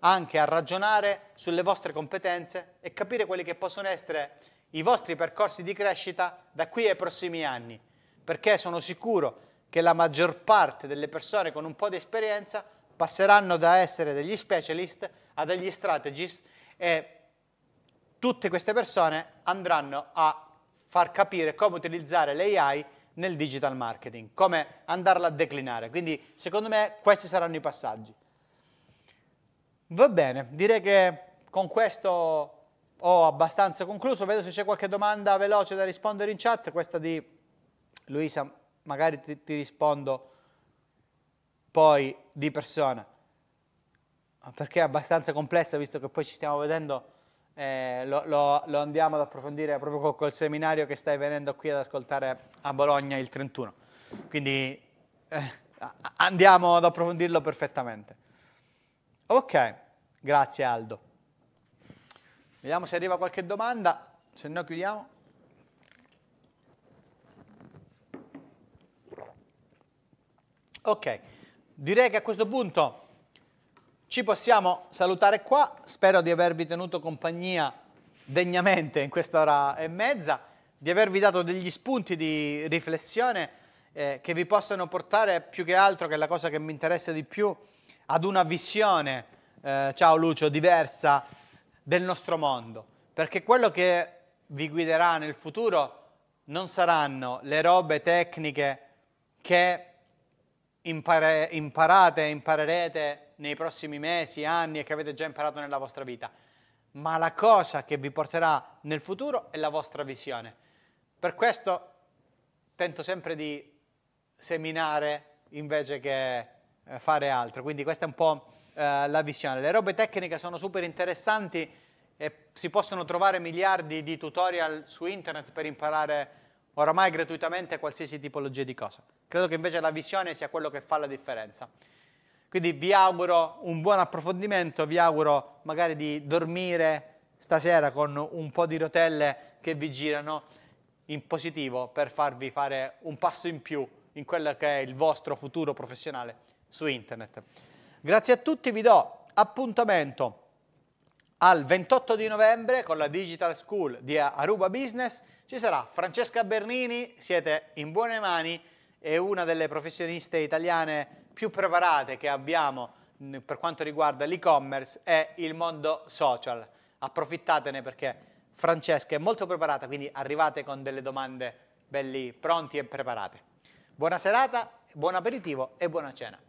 anche a ragionare sulle vostre competenze e capire quelli che possono essere i vostri percorsi di crescita da qui ai prossimi anni, perché sono sicuro che la maggior parte delle persone con un po' di esperienza passeranno da essere degli specialist a degli strategist e tutte queste persone andranno a far capire come utilizzare l'AI nel digital marketing, come andarla a declinare. Quindi secondo me questi saranno i passaggi. Va bene, direi che con questo ho abbastanza concluso, vedo se c'è qualche domanda veloce da rispondere in chat, questa di Luisa magari ti, ti rispondo poi di persona, perché è abbastanza complessa visto che poi ci stiamo vedendo eh, lo, lo, lo, andiamo ad approfondire proprio col, col, seminario che stai venendo qui ad ascoltare a Bologna il 31. Quindi eh, andiamo ad approfondirlo perfettamente. Ok, grazie Aldo. Vediamo se arriva qualche domanda, se no chiudiamo. Ok, direi che a questo punto ci possiamo salutare qua, spero di avervi tenuto compagnia degnamente in quest'ora e mezza, di avervi dato degli spunti di riflessione eh, che vi possano portare più che altro, che è la cosa che mi interessa di più, ad una visione, eh, ciao Lucio, diversa del nostro mondo, perché quello che vi guiderà nel futuro non saranno le robe tecniche che impare, imparate e imparerete nei prossimi mesi, anni e che avete già imparato nella vostra vita, ma la cosa che vi porterà nel futuro è la vostra visione. Per questo tento sempre di seminare invece che eh, fare altro, quindi questa è un po' eh, la visione. Le robe tecniche sono super interessanti e si possono trovare miliardi di tutorial su internet per imparare oramai gratuitamente qualsiasi tipologia di cosa. Credo che invece la visione sia quello che fa la differenza. Quindi vi auguro un buon approfondimento, vi auguro magari di dormire stasera con un po' di rotelle che vi girano in positivo per farvi fare un passo in più in quello che è il vostro futuro professionale su internet. Grazie a tutti, vi do appuntamento al 28 di novembre con la Digital School di Aruba Business. Ci sarà Francesca Bernini, siete in buone mani, è una delle professioniste italiane più preparate che abbiamo per quanto riguarda l'e-commerce è il mondo social. Approfittatene perché Francesca è molto preparata, quindi arrivate con delle domande belli pronti e preparate. Buona serata, buon aperitivo e buona cena.